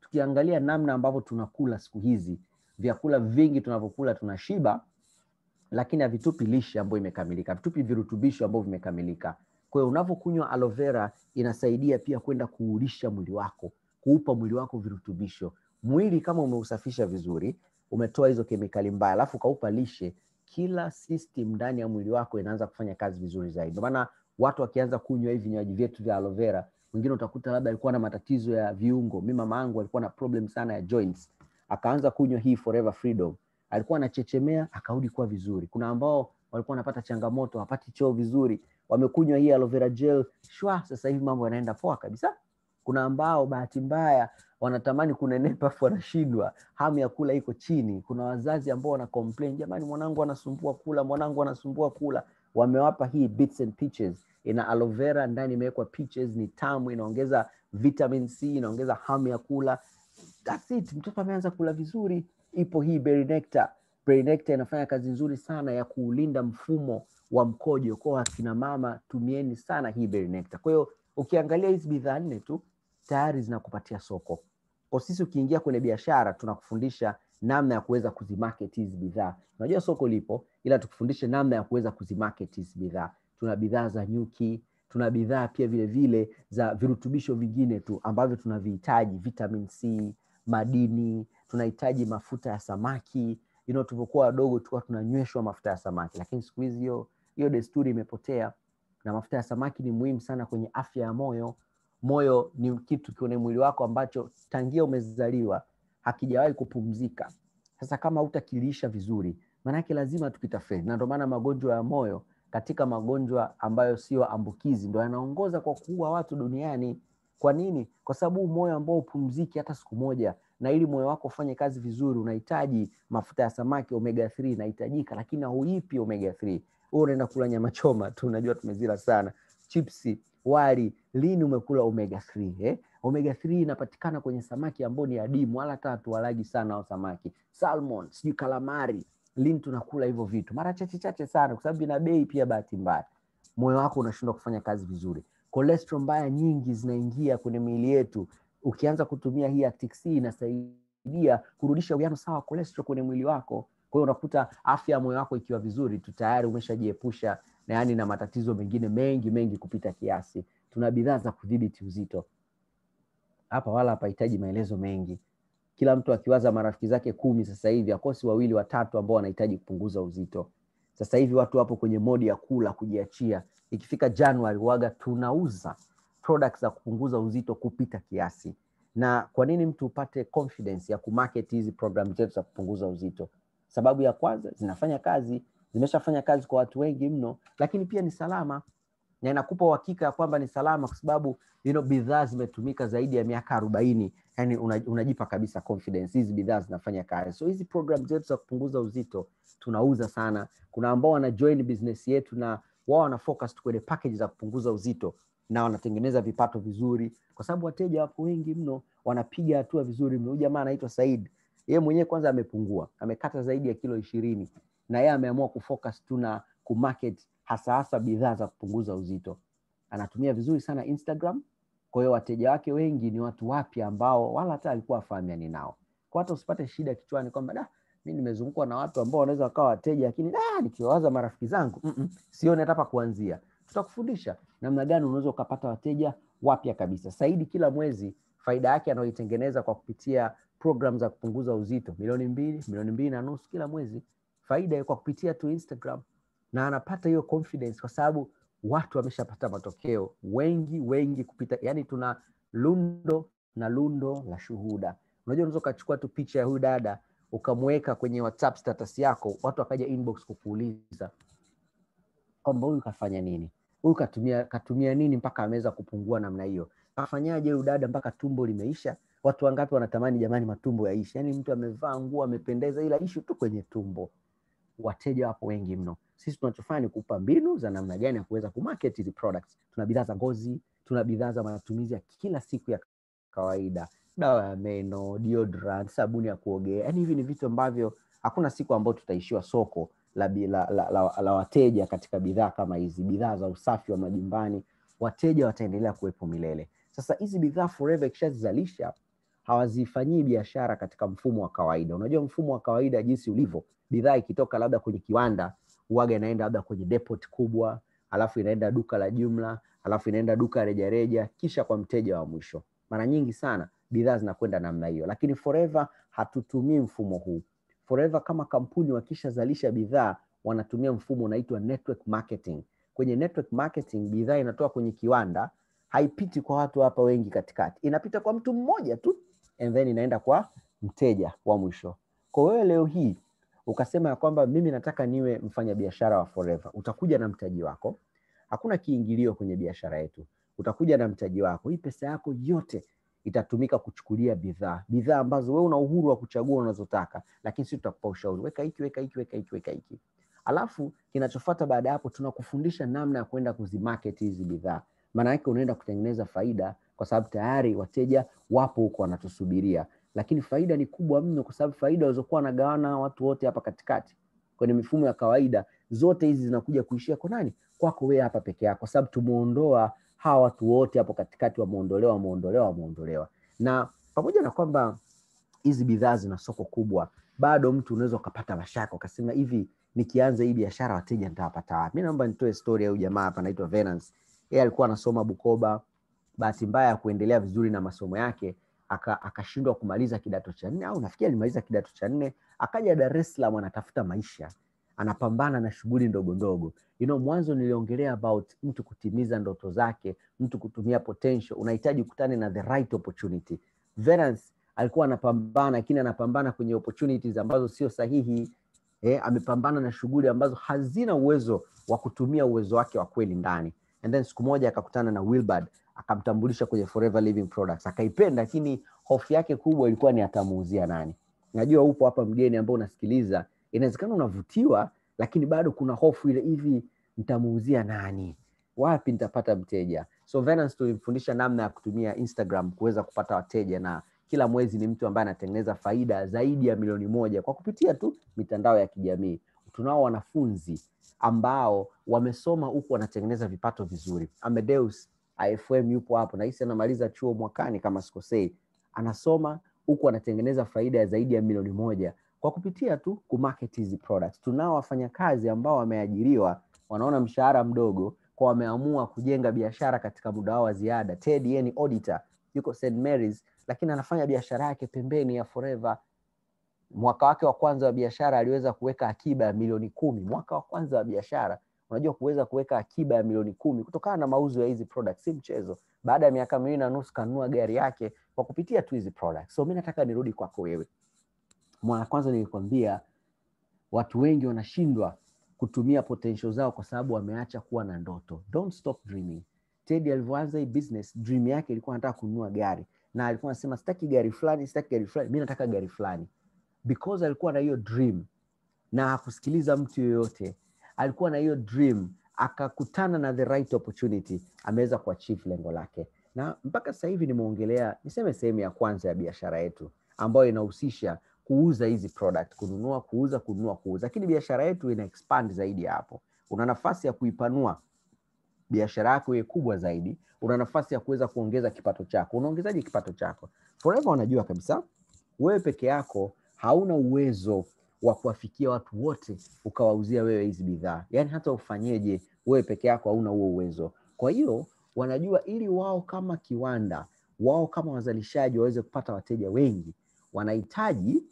tukiangalia namna ambavyo tunakula siku hizi, vyakula vingi tunavyokula tunashiba, lakini havitupi lishe ambayo imekamilika, havitupi virutubisho ambavyo vimekamilika. Kwa hiyo unavyokunywa aloe vera inasaidia pia kwenda kuulisha mwili wako, kuupa mwili wako virutubisho. Mwili kama umeusafisha vizuri, umetoa hizo kemikali mbaya, alafu kaupa lishe, kila system ndani ya mwili wako inaanza kufanya kazi vizuri zaidi. Ndio maana watu wakianza kunywa hivi vinywaji vyetu vya aloe vera, mwingine utakuta labda alikuwa na matatizo ya viungo. Mimi mama yangu alikuwa na problem sana ya joints, akaanza kunywa hii Forever Freedom, alikuwa anachechemea, akarudi kuwa vizuri. Kuna ambao walikuwa wanapata changamoto, hawapati choo vizuri, wamekunywa hii aloe vera gel shwa, sasa hivi mambo yanaenda poa kabisa. Kuna ambao bahati mbaya wanatamani kunenepa afu wanashindwa, hamu ya kula iko chini. Kuna wazazi ambao wana complain, jamani, mwanangu anasumbua kula, mwanangu anasumbua kula. Wamewapa hii bits and peaches, ina aloe vera ndani, imewekwa peaches, ni tamu, inaongeza vitamin C, inaongeza hamu ya kula. That's it, mtoto ameanza kula vizuri. Ipo hii berry nectar Brainecta inafanya kazi nzuri sana ya kuulinda mfumo wa mkojo. Kwa hiyo akina mama, tumieni sana hii Brainecta. Kwa hiyo ukiangalia hizi bidhaa nne tu tayari zinakupatia soko. Kwa sisi ukiingia kwenye biashara, tunakufundisha namna ya kuweza kuzimarket hizi bidhaa. Unajua soko lipo, ila tukufundishe namna ya kuweza kuzimarket hizi bidhaa. Tuna bidhaa za nyuki, tuna bidhaa pia vile vile za virutubisho vingine tu ambavyo tunavihitaji, vitamin C, madini, tunahitaji mafuta ya samaki, you know, tulivyokuwa wadogo tulikuwa tunanyweshwa mafuta ya samaki, lakini siku hizi hiyo hiyo desturi imepotea, na mafuta ya samaki ni muhimu sana kwenye afya ya moyo. Moyo ni kitu kwenye mwili wako ambacho tangia umezaliwa hakijawahi kupumzika. Sasa kama hutakilisha vizuri, maanake lazima tukitafeli, na ndio maana magonjwa ya moyo katika magonjwa ambayo sio ambukizi ndo yanaongoza kwa kuua watu duniani. Kwa nini? Kwa sababu moyo ambao upumziki hata siku moja na ili moyo wako ufanye kazi vizuri unahitaji mafuta ya samaki omega 3 inahitajika, lakini hauipi omega 3. Wewe unaenda kula nyama choma tu, unajua tumezila sana chipsi, wali, lini umekula omega 3 eh? Omega 3 inapatikana kwenye samaki ambao ni adimu, wala tatu walagi sana wa samaki, salmon, sijui kalamari, lini tunakula hivyo vitu? Mara chache chache sana, kwa sababu ina bei pia. Bahati mbaya moyo wako unashindwa kufanya kazi vizuri, cholesterol mbaya nyingi zinaingia kwenye miili yetu ukianza kutumia hii Actic C inasaidia kurudisha uwiano sawa cholesterol kwenye mwili wako. Kwa hiyo unakuta afya ya moyo wako ikiwa vizuri tu tayari umeshajiepusha na yani na matatizo mengine mengi mengi kupita kiasi. Tuna bidhaa za kudhibiti uzito hapa, wala hapahitaji maelezo mengi. Kila mtu akiwaza marafiki zake kumi sasa hivi akosi wawili watatu ambao wanahitaji kupunguza uzito. Sasa hivi watu wapo kwenye modi ya kula kujiachia. Ikifika Januari waga tunauza products za kupunguza uzito kupita kiasi. Na kwa nini mtu upate confidence ya kumarket hizi programu zetu za kupunguza uzito? Sababu ya kwanza, zinafanya kazi, zimeshafanya kazi kwa watu wengi mno, lakini pia ni salama na inakupa uhakika ya kwamba ni salama kwa sababu you know, bidhaa zimetumika zaidi ya miaka arobaini. Yani unajipa kabisa confidence, hizi bidhaa zinafanya kazi. So hizi program zetu za kupunguza uzito tunauza sana. Kuna ambao wana join business yetu na wao wana focus kwenye package za kupunguza uzito, na wanatengeneza vipato vizuri kwa sababu wateja wako wengi mno wanapiga hatua vizuri mno huyu jamaa anaitwa said yeye mwenyewe kwanza amepungua amekata zaidi ya kilo ishirini na yeye ameamua kufocus tu na kumarket hasa hasa bidhaa za kupunguza uzito anatumia vizuri sana instagram kwa hiyo wateja wake wengi ni watu wapya ambao wala hata alikuwa afahamiani nao kwa hata usipate shida kichwani kwamba da mimi nimezungukwa na watu ambao wanaweza wakawa wateja lakini da nikiwaza marafiki zangu mm -mm, sioni hata pa kuanzia tutakufundisha namna gani unaweza ukapata wateja wapya kabisa. Saidi kila mwezi faida yake anayoitengeneza kwa kupitia program za kupunguza uzito milioni mbili, milioni mbili na nusu kila mwezi, faida kwa kupitia tu Instagram, na anapata hiyo confidence kwa sababu watu wameshapata matokeo wengi wengi kupita, yani tuna lundo na lundo la shuhuda. Unajua, unaweza ukachukua tu picha ya huyu dada ukamweka kwenye WhatsApp status yako, watu wakaja inbox kukuuliza kwamba huyu kafanya nini huyu katumia, katumia nini mpaka ameweza kupungua namna hiyo? Afanyaje huyu dada mpaka tumbo limeisha? Watu wangapi wanatamani jamani, matumbo yaishi? Yani mtu amevaa nguo amependeza, ila ishu tu kwenye tumbo. Wateja wapo wengi mno. Sisi tunachofanya ni kupa mbinu za namna gani ya kuweza kumarket hizi products. Tuna bidhaa za ngozi, tuna bidhaa za matumizi ya kila siku ya kawaida, dawa ya meno, deodorant, sabuni ya kuogea. Yani hivi ni vitu ambavyo hakuna siku ambayo tutaishiwa soko la, la, la, la, la wateja katika bidhaa kama hizi, bidhaa za usafi wa majumbani, wateja wataendelea kuwepo milele. Sasa hizi bidhaa Forever ikishazizalisha hawazifanyii biashara katika mfumo wa kawaida. Unajua mfumo wa kawaida jinsi ulivyo, bidhaa ikitoka labda kwenye kiwanda huaga inaenda labda kwenye depot kubwa, alafu inaenda duka la jumla, alafu inaenda duka rejareja, kisha kwa mteja wa mwisho. Mara nyingi sana bidhaa zinakwenda namna hiyo, lakini Forever hatutumii mfumo huu. Forever kama kampuni wakishazalisha bidhaa wanatumia mfumo unaitwa network marketing. Kwenye network marketing bidhaa inatoka kwenye kiwanda, haipiti kwa watu hapa wengi katikati, inapita kwa mtu mmoja tu and then inaenda kwa mteja wa mwisho. Kwa wewe leo hii ukasema ya kwamba mimi nataka niwe mfanyabiashara wa Forever, utakuja na mtaji wako. Hakuna kiingilio kwenye biashara yetu, utakuja na mtaji wako, hii pesa yako yote itatumika kuchukulia bidhaa bidhaa ambazo wewe una uhuru wa kuchagua unazotaka, lakini sisi tutakupa ushauri, weka hiki, weka hiki, weka hiki, weka hiki. Alafu kinachofuata baada hapo, tunakufundisha namna ya kwenda kuzimarket hizi bidhaa. Maana yake unaenda kutengeneza faida, kwa sababu tayari wateja wapo huko wanatusubiria, lakini faida ni kubwa mno, kwa sababu faida walizokuwa wanagawana watu wote hapa katikati kwenye mifumo ya kawaida, zote hizi zinakuja kuishia kwa nani? Kwako wewe hapa peke yako, kwa sababu tumeondoa hawa watu wote hapo katikati wameondolewa, wameondolewa, wameondolewa. Na pamoja na kwamba hizi bidhaa zina soko kubwa, bado mtu unaweza ukapata mashaka ukasema, hivi nikianza hii biashara wateja nitawapata wapi? Mimi naomba nitoe story ya huyu jamaa hapa, anaitwa Venance. Yeye alikuwa anasoma Bukoba, bahati mbaya ya kuendelea vizuri na masomo yake akashindwa aka kumaliza kidato cha nne au nafikiri alimaliza kidato cha nne, akaja Dar es Salaam anatafuta maisha anapambana na shughuli ndogo ndogo. You know, mwanzo niliongelea about mtu kutimiza ndoto zake, mtu kutumia potential, unahitaji ukutane na the right opportunity. Venance alikuwa anapambana, lakini anapambana kwenye opportunities ambazo sio sahihi. Eh, amepambana na shughuli ambazo hazina uwezo wa kutumia uwezo wake wa kweli ndani, and then siku moja akakutana na Wilbard akamtambulisha kwenye Forever Living Products, akaipenda, lakini hofu yake kubwa ilikuwa ni atamuuzia nani. Najua upo hapa mgeni ambao unasikiliza inawezekana unavutiwa, lakini bado kuna hofu ile, hivi nitamuuzia nani? Wapi nitapata mteja? So Venance tulimfundisha namna ya kutumia Instagram kuweza kupata wateja, na kila mwezi ni mtu ambaye anatengeneza faida zaidi ya milioni moja kwa kupitia tu mitandao ya kijamii. Tunao wanafunzi ambao wamesoma huku wanatengeneza vipato vizuri. Amedeus IFM yupo hapo, nahisi anamaliza chuo mwakani kama sikosei, anasoma huku anatengeneza faida ya zaidi ya milioni moja kwa kupitia tu kumarket hizi products. Tunao wafanyakazi ambao wameajiriwa, wanaona mshahara mdogo, kwa wameamua kujenga biashara katika muda wao wa ziada. Ted yeye ni auditor, yuko St Mary's, lakini anafanya biashara yake pembeni ya Forever. Mwaka wake wa kwanza wa biashara aliweza kuweka akiba ya milioni kumi. Mwaka wa kwanza wa biashara, unajua kuweza kuweka akiba ya milioni kumi kutokana na mauzo ya hizi products si mchezo. Baada ya miaka miwili na nusu kanunua gari yake kwa kupitia tu hizi products. So mimi nataka nirudi kwako wewe mwana kwanza nilikwambia watu wengi wanashindwa kutumia potential zao kwa sababu wameacha kuwa na ndoto. Don't stop dreaming. Teddy alivyoanza hii business, dream yake ilikuwa anataka kununua gari na alikuwa anasema sitaki gari fulani, sitaki gari fulani, mimi nataka gari fulani because alikuwa na hiyo dream na hakusikiliza mtu yoyote. Alikuwa na hiyo dream, akakutana na the right opportunity, ameweza kuachieve lengo lake, na mpaka sasa hivi nimeongelea, niseme sehemu ya kwanza ya biashara yetu ambayo inahusisha kuuza hizi product, kununua, kuuza, kununua, kuuza. Lakini biashara yetu ina expand zaidi hapo. Una nafasi ya kuipanua biashara yako iwe kubwa zaidi, una nafasi ya kuweza kuongeza kipato chako. Unaongezaje kipato chako? Forever wanajua kabisa wewe peke yako hauna uwezo wa kuwafikia watu wote ukawauzia wewe hizi bidhaa, yaani hata ufanyeje, wewe peke yako hauna huo uwezo. Kwa hiyo wanajua ili wao kama kiwanda, wao kama wazalishaji waweze kupata wateja wengi, wanahitaji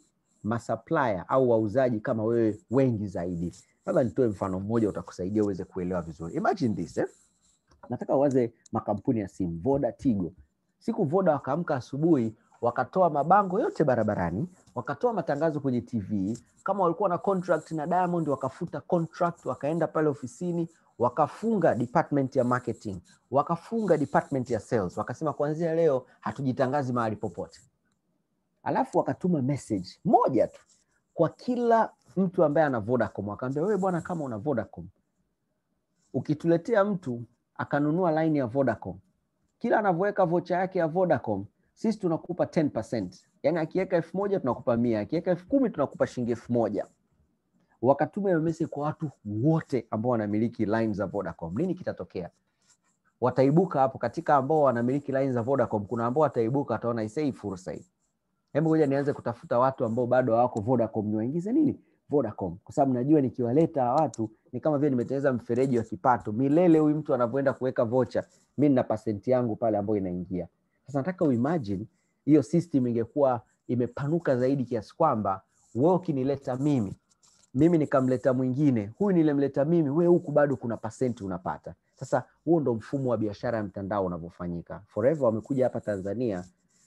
masupplier au wauzaji kama wewe wengi zaidi. Labda nitoe mfano mmoja utakusaidia uweze kuelewa vizuri. Imagine this eh? Nataka uwaze makampuni ya simu Voda, Tigo. Siku Voda wakaamka asubuhi wakatoa mabango yote barabarani, wakatoa matangazo kwenye TV. Kama walikuwa na contract na Diamond, wakafuta contract, wakaenda pale ofisini wakafunga department ya marketing, wakafunga department ya sales, wakasema kuanzia leo hatujitangazi mahali popote alafu wakatuma message moja tu kwa kila mtu ambaye ana Vodacom, akaambia wewe bwana, kama una Vodacom ukituletea mtu akanunua line ya Vodacom, kila anavyoweka vocha yake ya Vodacom sisi tunakupa 10%. Yani akiweka elfu moja tunakupa mia, akiweka elfu kumi tunakupa shilingi elfu moja. Wakatuma hiyo message kwa watu wote ambao wanamiliki line za Vodacom. Nini kitatokea? Wataibuka hapo katika ambao wanamiliki line za Vodacom, kuna ambao wataibuka, wataona isei fursa hii hebu ngoja nianze kutafuta watu ambao bado hawako Vodacom, niwaingize nini Vodacom, kwa sababu najua nikiwaleta watu ni kama vile nimetengeneza mfereji wa kipato milele. Huyu mtu anavyoenda kuweka vocha, mi nina pasenti yangu pale ambayo inaingia. Sasa nataka uimagine hiyo system ingekuwa imepanuka zaidi kiasi kwamba wewe ukinileta mimi mimi nikamleta mwingine, huyu nilemleta mimi, we huku bado kuna pasenti unapata. Sasa huo ndo mfumo wa biashara ya mtandao unavyofanyika. Forever wamekuja hapa Tanzania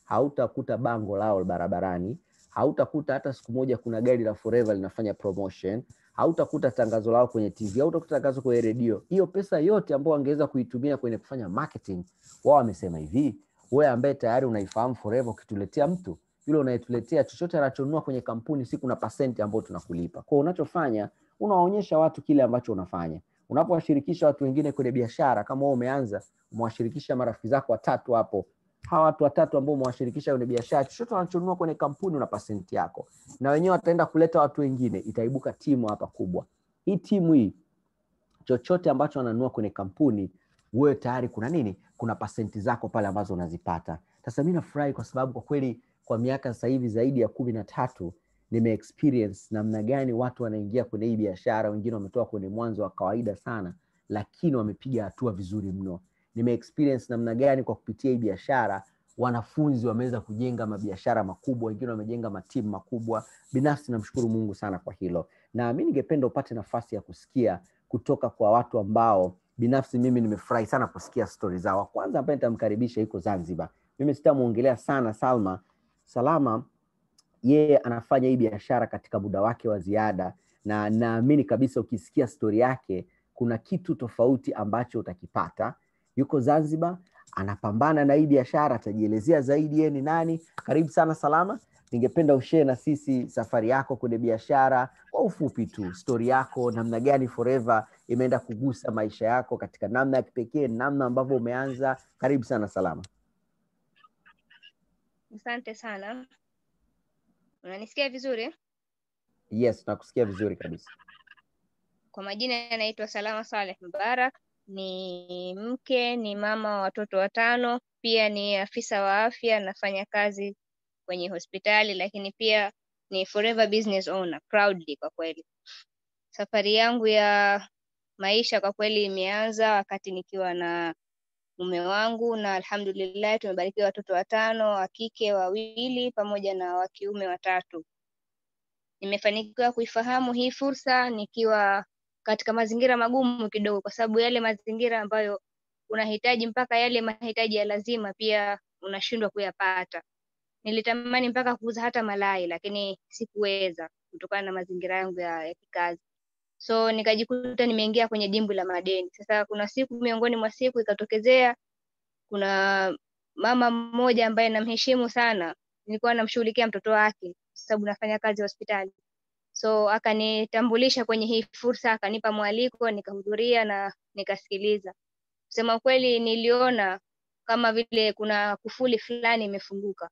hautakuta bango lao barabarani, hautakuta hata siku moja kuna gari la Forever linafanya promotion, hautakuta tangazo lao kwenye TV, hautakuta tangazo kwenye redio. Hiyo pesa yote ambayo wangeweza kuitumia kwenye kufanya marketing, wao wamesema hivi, wewe ambaye tayari unaifahamu Forever, ukituletea mtu yule unayetuletea chochote anachonunua kwenye kampuni, si kuna pasenti ambayo tunakulipa. Kwa unachofanya unawaonyesha watu kile ambacho unafanya. Unapowashirikisha watu wengine kwenye biashara, kama wewe umeanza, umewashirikisha marafiki zako watatu hapo hawa watu watatu ambao umewashirikisha kwenye biashara, chochote wanachonunua kwenye kampuni una pasenti yako, na wenyewe wataenda kuleta watu wengine, itaibuka timu hapa kubwa. Hii timu hii, chochote ambacho wananunua kwenye kampuni, wewe tayari kuna nini, kuna pasenti zako pale ambazo unazipata. Sasa mimi nafurahi kwa sababu kwa kweli kwa miaka sasa hivi zaidi ya kumi na tatu nime experience namna gani watu wanaingia kwenye hii biashara. Wengine wametoka kwenye mwanzo wa kawaida sana, lakini wamepiga hatua vizuri mno nimeexperience namna gani kwa kupitia hii biashara wanafunzi wameweza kujenga mabiashara makubwa, wengine wamejenga matimu makubwa. Binafsi namshukuru Mungu sana kwa hilo, na mi ningependa upate nafasi ya kusikia kutoka kwa watu ambao binafsi mimi nimefurahi sana kusikia stori zao. Kwanza ambaye nitamkaribisha iko Zanzibar, mimi sitamuongelea sana Salma Salama. Yeye anafanya hii biashara katika muda wake wa ziada, na naamini kabisa ukisikia stori yake kuna kitu tofauti ambacho utakipata yuko Zanzibar, anapambana na hii biashara, atajielezea zaidi yeye ni nani. Karibu sana Salama, ningependa ushare na sisi safari yako kwenye biashara kwa ufupi tu, stori yako, namna gani Forever imeenda kugusa maisha yako katika namna ya kipekee, namna ambavyo umeanza. Karibu sana Salama. Asante sana. Unanisikia vizuri? Yes, nakusikia vizuri kabisa. Kwa majina yanaitwa Salama Saleh Mbarak, ni mke, ni mama wa watoto watano, pia ni afisa wa afya, anafanya kazi kwenye hospitali, lakini pia ni forever business owner proudly. Kwa kweli safari yangu ya maisha kwa kweli imeanza wakati nikiwa na mume wangu, na alhamdulillah tumebarikiwa watoto watano, wa kike wawili pamoja na wa kiume watatu. Nimefanikiwa kuifahamu hii fursa nikiwa katika mazingira magumu kidogo, kwa sababu yale mazingira ambayo unahitaji mpaka yale mahitaji ya lazima pia unashindwa kuyapata. Nilitamani mpaka kuuza hata malai, lakini sikuweza kutokana na mazingira yangu ya, ya kikazi. So nikajikuta nimeingia kwenye dimbwi la madeni. Sasa kuna siku, miongoni mwa siku, ikatokezea kuna mama mmoja ambaye namheshimu sana, nilikuwa namshughulikia mtoto wake, sababu nafanya kazi hospitali so akanitambulisha kwenye hii fursa, akanipa mwaliko, nikahudhuria na nikasikiliza. Kusema kweli, niliona kama vile kuna kufuli fulani imefunguka,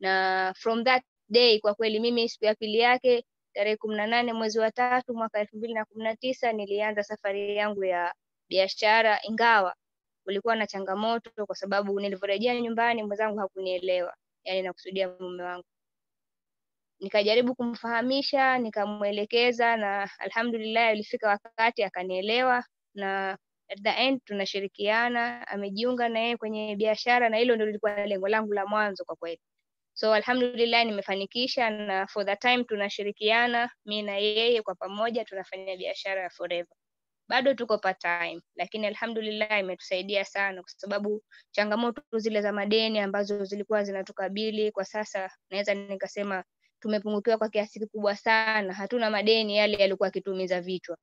na from that day kwa kweli mimi siku ya pili yake tarehe kumi na nane mwezi wa tatu mwaka elfu mbili na kumi na tisa nilianza safari yangu ya biashara, ingawa kulikuwa na changamoto, kwa sababu nilivyorejea nyumbani mwenzangu hakunielewa, yani nakusudia mume wangu nikajaribu kumfahamisha, nikamwelekeza, na alhamdulillah alifika wakati akanielewa, na at the end tunashirikiana, amejiunga na yeye kwenye biashara, na hilo ndio lilikuwa lengo langu la mwanzo kwa kweli. So alhamdulillah nimefanikisha, na for the time tunashirikiana mi na yeye kwa pamoja, tunafanya biashara ya forever. Bado tuko part time, lakini alhamdulillah imetusaidia sana, kwa sababu changamoto zile za madeni ambazo zilikuwa zinatukabili kwa sasa, naweza nikasema tumepungukiwa kwa kiasi kikubwa sana, hatuna madeni yale yalikuwa yakitumiza vichwa.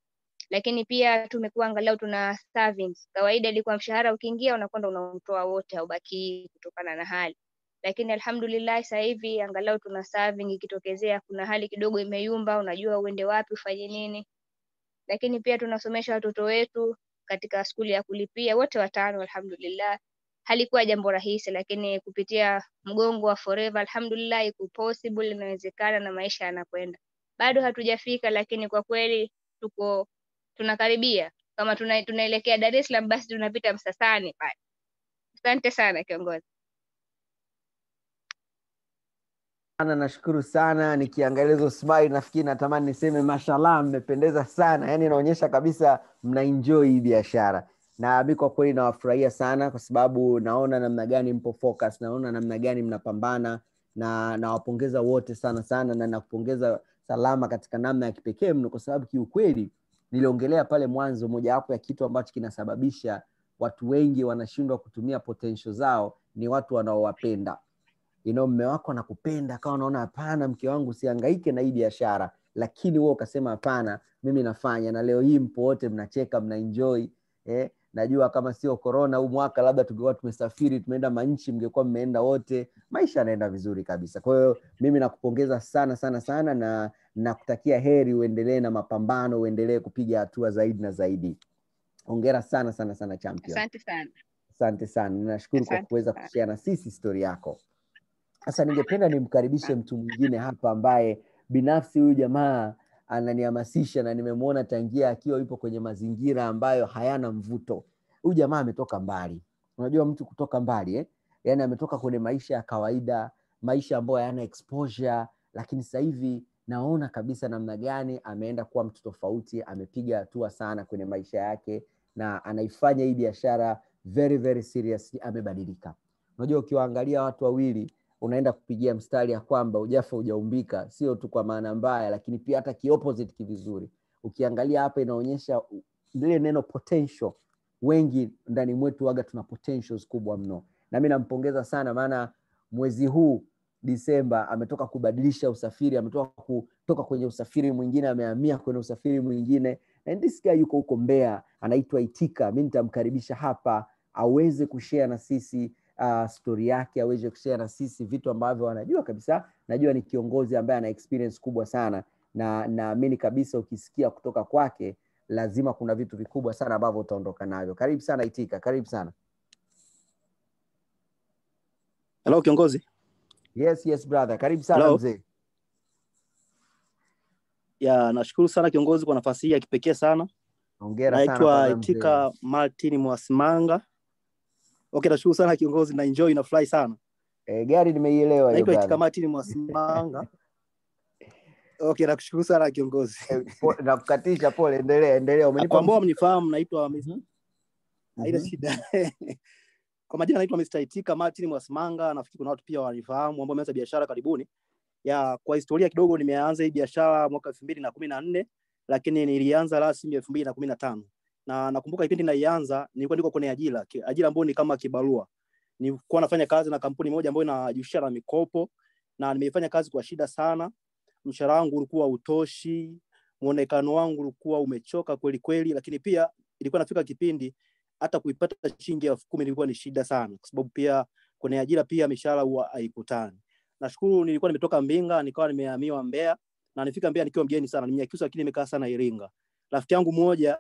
Lakini pia tumekuwa angalau tuna savings. Kawaida ilikuwa mshahara ukiingia unakwenda unautoa wote, haubaki kutokana na hali lakini alhamdulillah sasa hivi angalau tuna saving, ikitokezea kuna hali kidogo imeyumba, unajua uende wapi ufanye nini. Lakini pia tunasomesha watoto wetu katika skuli ya kulipia wote watano, alhamdulillah halikuwa jambo rahisi, lakini kupitia mgongo wa Forever alhamdulillah iko possible, inawezekana na maisha yanakwenda. Bado hatujafika, lakini kwa kweli tuko tunakaribia. Kama tuna, tunaelekea Dar es Salaam, basi tunapita Msasani pale. Asante sana kiongozi. Ana nashukuru sana. Nikiangalia hizo smile nafikiri natamani niseme mashallah, mmependeza sana, yaani inaonyesha kabisa mna enjoy hii biashara na mi kwa kweli nawafurahia sana kwa sababu naona namna gani mpo focus, naona namna gani mnapambana na nawapongeza wote sana sana na nakupongeza Salama katika namna ya kipekee mno, kwa sababu kiukweli niliongelea pale mwanzo, mojawapo ya kitu ambacho kinasababisha watu wengi wanashindwa kutumia potential zao ni watu wanaowapenda. You know, mme wako anakupenda kawa unaona hapana, mke wangu sihangaike na hii biashara, lakini wewe ukasema hapana, mimi nafanya, na leo hii mpo wote mnacheka, mnaenjoy eh? najua kama sio korona huu mwaka labda tungekuwa tumesafiri tumeenda manchi mngekuwa mmeenda wote maisha yanaenda vizuri kabisa kwa hiyo mimi nakupongeza sana sana sana na nakutakia heri uendelee na mapambano uendelee kupiga hatua zaidi na zaidi ongera sana sana sana champion asante sana asante sana kwa kuweza kushea na sisi stori yako sasa ningependa nimkaribishe mtu mwingine hapa ambaye binafsi huyu jamaa ananihamasisha na nimemwona tangia akiwa yupo kwenye mazingira ambayo hayana mvuto. Huyu jamaa ametoka mbali, unajua mtu kutoka mbali eh? Yani ametoka kwenye maisha ya kawaida, maisha ambayo hayana exposure, lakini sasa hivi naona kabisa namna gani ameenda kuwa mtu tofauti, amepiga hatua sana kwenye maisha yake na anaifanya hii biashara very very seriously, amebadilika. Unajua, ukiwaangalia watu wawili unaenda kupigia mstari ya kwamba ujafa ujaumbika, sio tu kwa maana mbaya, lakini pia hata kiopposite kivizuri. Ukiangalia hapa inaonyesha lile neno potential. Wengi ndani mwetu waga tuna potentials kubwa mno, na mimi nampongeza sana, maana mwezi huu Disemba ametoka kubadilisha usafiri, ametoka kutoka kwenye usafiri mwingine, amehamia kwenye usafiri mwingine. And this guy yuko huko Mbeya, anaitwa Itika. Mi nitamkaribisha hapa aweze kushare na sisi uh, ah, stori yake aweze kushare na sisi vitu ambavyo anajua kabisa. Najua ni kiongozi ambaye ana experience kubwa sana, na naamini kabisa ukisikia kutoka kwake lazima kuna vitu vikubwa sana ambavyo utaondoka navyo. Karibu sana Itika, karibu sana. Hello kiongozi. Yes, yes brother, karibu sana mzee. Ya, nashukuru sana kiongozi kwa nafasi hii ya kipekee sana. Hongera sana. Naitwa Itika Martin Mwasimanga Okay, nashukuru sana kiongozi, na enjoy na fly sana. eh, gari nimeielewa hiyo. Naitwa Kamati ni Mwasimanga. Okay, nakushukuru sana kiongozi. Eh, na kukatisha pole, endelea, endelea. Umenipa ambao mnifahamu, naitwa mhm. haina mhm. shida. Kwa majina naitwa Mr. Itika Martin Mwasimanga, nafikiri kuna watu pia wanifahamu ambao wameanza biashara karibuni. Ya, kwa historia kidogo nimeanza hii biashara mwaka 2014 lakini nilianza rasmi 2015 na nakumbuka kipindi naianza nilikuwa niko kwenye ajira, ajira ambayo ni kama kibarua. Nilikuwa nafanya kazi na kampuni moja ambayo inajihusisha na mikopo na nimeifanya kazi kwa shida sana. Mshahara wangu ulikuwa utoshi, muonekano wangu ulikuwa umechoka kweli kweli, lakini pia ilikuwa nafika kipindi hata kuipata shilingi elfu kumi ilikuwa ni shida sana, kwa sababu pia kwenye ajira pia mishahara huwa haikutani. Nashukuru nilikuwa nimetoka Mbinga nikawa nimehamiwa Mbeya na nifika Mbeya nikiwa mgeni sana, Mnyakyusa lakini nimekaa sana Iringa. Rafiki yangu mmoja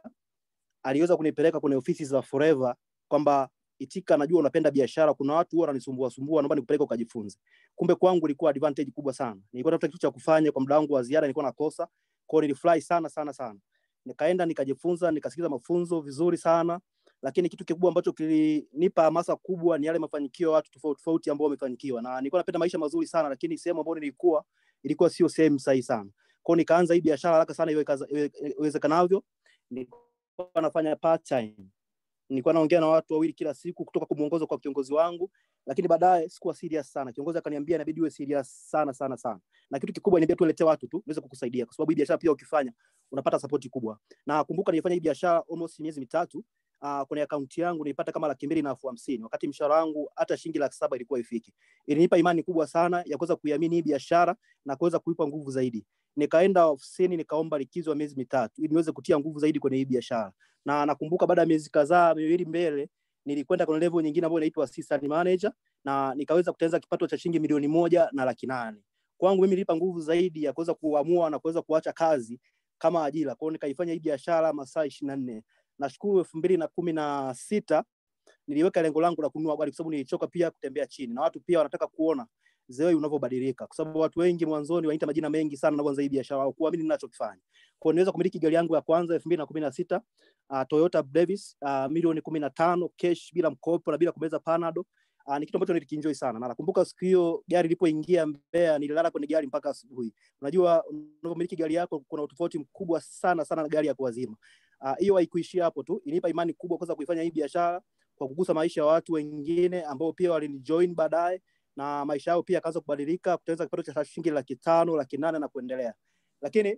aliweza kunipeleka kwenye ofisi za Forever kwamba Itika, najua unapenda biashara, kuna watu huwa wananisumbua sumbua, naomba nikupeleke ukajifunze. Kumbe kwangu ilikuwa advantage kubwa sana, nilikuwa natafuta kitu cha kufanya kwa muda wangu wa ziada, nilikuwa nakosa. kwao. nilifurahi sana sana sana, nikaenda nikajifunza, nikasikiza mafunzo vizuri sana lakini kitu kikubwa ambacho kilinipa hamasa kubwa ni yale mafanikio ya watu tofauti tofauti ambao wamefanikiwa, na nilikuwa napenda maisha mazuri sana, lakini sehemu ambayo nilikuwa ilikuwa sio sehemu sahihi sana. kwao. nikaanza hii biashara haraka sana iwezekanavyo, nilikuwa nafanya part time. Nilikuwa naongea na watu wawili kila siku kutoka kumuongoza kwa kiongozi wangu, lakini baadaye sikuwa serious sana. Kiongozi akaniambia inabidi uwe serious sana sana sana, na kitu kikubwa niambia tuelete watu tu niweze kukusaidia, kwa sababu hii biashara pia ukifanya unapata support kubwa. Na kumbuka nilifanya hii biashara almost miezi mitatu uh, kwenye akaunti yangu nilipata kama laki mbili na elfu hamsini wakati mshahara wangu hata shilingi laki saba ilikuwa ifiki. Ilinipa imani kubwa sana ya kuweza kuiamini hii biashara na kuweza kuipa nguvu zaidi nikaenda ofisini nikaomba likizo ya miezi mitatu ili niweze kutia nguvu zaidi kwenye hii biashara. Na nakumbuka baada ya miezi kadhaa miwili mbele nilikwenda kwenye level nyingine ambayo inaitwa assistant manager na nikaweza kutengeneza kipato cha shilingi milioni moja na laki nane. Kwangu mimi nilipa nguvu zaidi ya kuweza kuamua na kuweza kuacha kazi kama ajira. kwao nikaifanya hii biashara masaa ishirini na nne Nashukuru elfu mbili na kumi na sita niliweka lengo langu la kununua gari kwa sababu nilichoka pia kutembea chini na watu pia wanataka kuona zewe unavyobadilika, kwa sababu watu wengi mwanzoni wanaita majina mengi sana wanapoanza hii biashara au kuamini ninachokifanya. Kwa niweza kumiliki gari yangu ya kwanza 2016 uh, ah, Toyota Davis uh, ah, milioni 15 cash bila mkopo na bila kumeza panado. Uh, ni kitu ambacho nilikienjoy sana na nakumbuka siku hiyo gari ilipoingia Mbeya nililala kwenye gari mpaka asubuhi. Unajua unapomiliki gari yako kuna utofauti mkubwa sana sana na gari ya kuwazima. Hiyo uh, haikuishia hapo tu, ilinipa imani kubwa kwanza kuifanya hii biashara kwa kugusa maisha ya watu wengine ambao pia walinijoin baadaye na maisha yao pia yakaanza kubadilika, kutengeneza kipato cha shilingi laki tano, laki nane na kuendelea. Lakini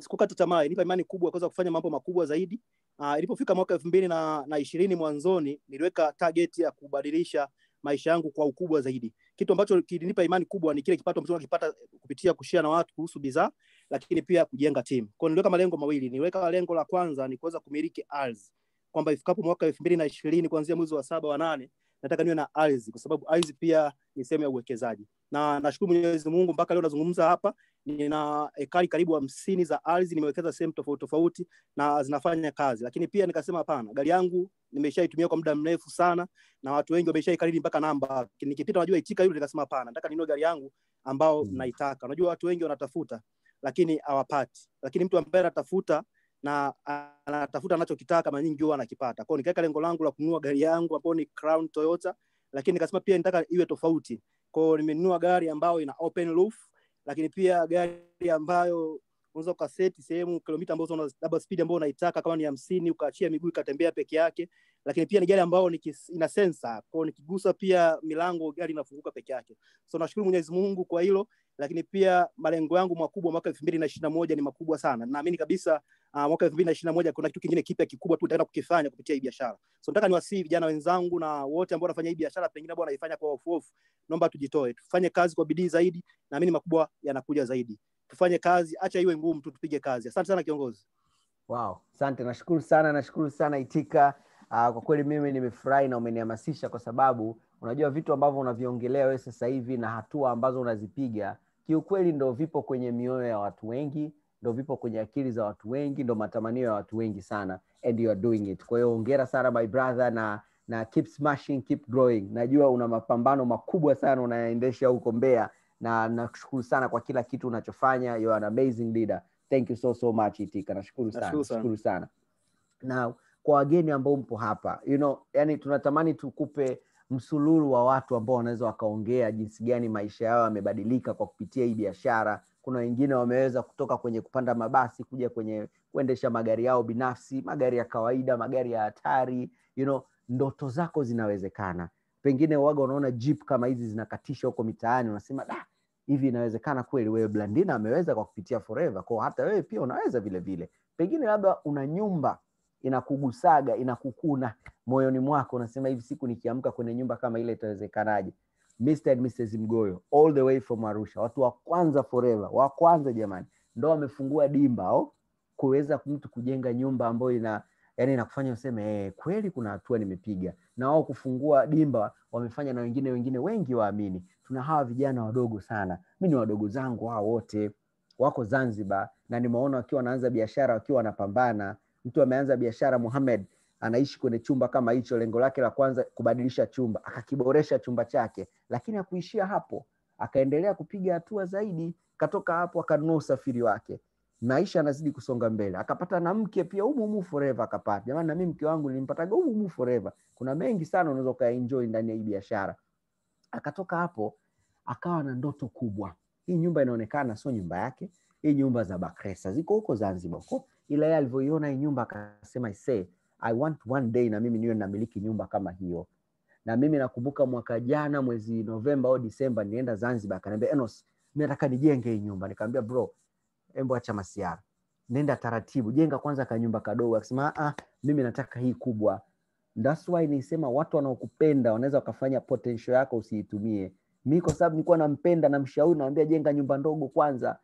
sikukata tamaa, ilinipa imani kubwa kuweza kufanya mambo makubwa zaidi. Uh, ilipofika mwaka elfu mbili na, na ishirini mwanzoni niliweka target ya kubadilisha maisha yangu kwa ukubwa zaidi. Kitu ambacho kilinipa imani kubwa ni kile kipato ambacho nakipata kupitia kushia na watu kuhusu bidhaa, lakini pia kujenga timu. Kwa niliweka malengo mawili. Niliweka lengo la kwanza ni kuweza kumiliki ardhi, kwamba ifikapo mwaka elfu mbili na ishirini kuanzia mwezi wa saba wa nane nataka niwe na ardhi, kwa sababu ardhi pia ni sehemu ya uwekezaji. Na nashukuru Mwenyezi Mungu mpaka leo nazungumza hapa, nina ekari karibu hamsini za ardhi nimewekeza sehemu tofauti tofauti na zinafanya kazi, lakini pia nikasema hapana, gari yangu nimeshaitumia kwa muda mrefu sana na watu wengi wameshaikariri mpaka namba, nikipita najua itika yule, nikasema hapana, nataka ninunue gari yangu ambao hmm. naitaka. Unajua watu wengi wanatafuta lakini hawapati, lakini mtu ambaye anatafuta na anatafuta anachokitaka, mara nyingi huwa anakipata. hiyo nikaweka lengo langu la kununua gari yangu ambayo ni Crown Toyota, lakini nikasema pia nitaka iwe tofauti. hiyo nimenunua gari ambayo ina open roof, lakini pia gari ambayo unaweza ukaseti sehemu kilomita ambazo labda spidi ambayo unaitaka kama ni hamsini ukaachia miguu ikatembea peke yake lakini pia ni gari ambayo ina sensa, kwao, nikigusa pia milango gari inafunguka peke yake. So nashukuru Mwenyezi Mungu kwa hilo, lakini pia malengo yangu makubwa mwaka elfu mbili na ishirini na moja ni makubwa sana. Naamini kabisa uh, mwaka elfu mbili na ishirini na moja kuna kitu kingine kipya kikubwa tu nitaenda kukifanya kupitia hii biashara. So nataka niwasihi vijana wenzangu na wote ambao wanafanya hii biashara, pengine ambao wanaifanya kwa hofu hofu, naomba tujitoe, tufanye kazi kwa bidii zaidi, naamini makubwa yanakuja zaidi. Tufanye kazi, acha iwe ngumu tu, tupige kazi. Asante sana kiongozi. Wow, asante, nashukuru sana, nashukuru sana Itika. Uh, kwa kweli mimi nimefurahi na umenihamasisha kwa sababu unajua vitu ambavyo unaviongelea wewe sasa hivi na hatua ambazo unazipiga kiukweli ndo vipo kwenye mioyo ya watu wengi ndo vipo kwenye akili za watu wengi ndo matamanio ya watu wengi sana and you are doing it kwa hiyo ongera sana my brother na na keep smashing keep growing najua una mapambano makubwa sana unayaendesha huko mbea na nashukuru sana kwa kila kitu unachofanya you are an amazing leader thank you so so much itika nashukuru sana nashukuru sana, sana. now kwa wageni ambao mpo hapa you know, yani tunatamani tukupe msululu wa watu ambao wanaweza wakaongea jinsi gani maisha yao yamebadilika kwa kupitia hii biashara kuna wengine wameweza kutoka kwenye kupanda mabasi kuja kwenye kuendesha magari yao binafsi magari ya kawaida magari ya hatari you know, ndoto zako zinawezekana pengine waga unaona jeep kama hizi zinakatisha huko mitaani unasema da hivi inawezekana kweli wewe blandina ameweza kwa kupitia forever kwao hata wewe pia unaweza vile vile pengine labda una nyumba inakugusaga inakukuna moyoni mwako, unasema hivi, siku nikiamka kwenye nyumba kama ile itawezekanaje? Mr. and Mrs. Mgoyo all the way from Arusha, watu wa kwanza forever, wa kwanza jamani, ndo wamefungua dimba au oh, kuweza mtu kujenga nyumba ambayo ina yani inakufanya useme eh, kweli kuna hatua nimepiga. Na wao kufungua dimba wamefanya na wengine wengine wengi waamini. Tuna hawa vijana wadogo sana, mi ni wadogo zangu hao wote, wako Zanzibar na nimeona wakiwa wanaanza biashara wakiwa wanapambana mtu ameanza biashara Mohamed anaishi kwenye chumba kama hicho, lengo lake la kwanza kubadilisha chumba, akakiboresha chumba chake, lakini hakuishia hapo, akaendelea kupiga hatua zaidi. Katoka hapo akanunua usafiri wake, maisha anazidi kusonga mbele, akapata na mke pia umu umu forever akapata. Jamani, na mimi mke wangu nilimpata umu umu forever. Kuna mengi sana unaweza ukaenjoy ndani ya hii biashara. Akatoka hapo akawa na ndoto kubwa. Hii nyumba inaonekana sio nyumba yake, hii nyumba za Bakresa ziko huko Zanzibar huko ila yeye alivyoiona hii nyumba akasema ise i want one day na mimi niwe namiliki nyumba kama hiyo na mimi nakumbuka mwaka jana mwezi novemba au disemba nienda zanzibar akaniambia enos mi nataka nijenge hii nyumba nikamwambia bro embo acha masiara nenda taratibu jenga kwanza kanyumba kadogo akasema ah, ah, mimi nataka hii kubwa That's why nisema watu wanaokupenda wanaweza wakafanya potential yako usiitumie. Mi kwa sababu nilikuwa nampenda, namshauri, namwambia jenga nyumba ndogo kwanza,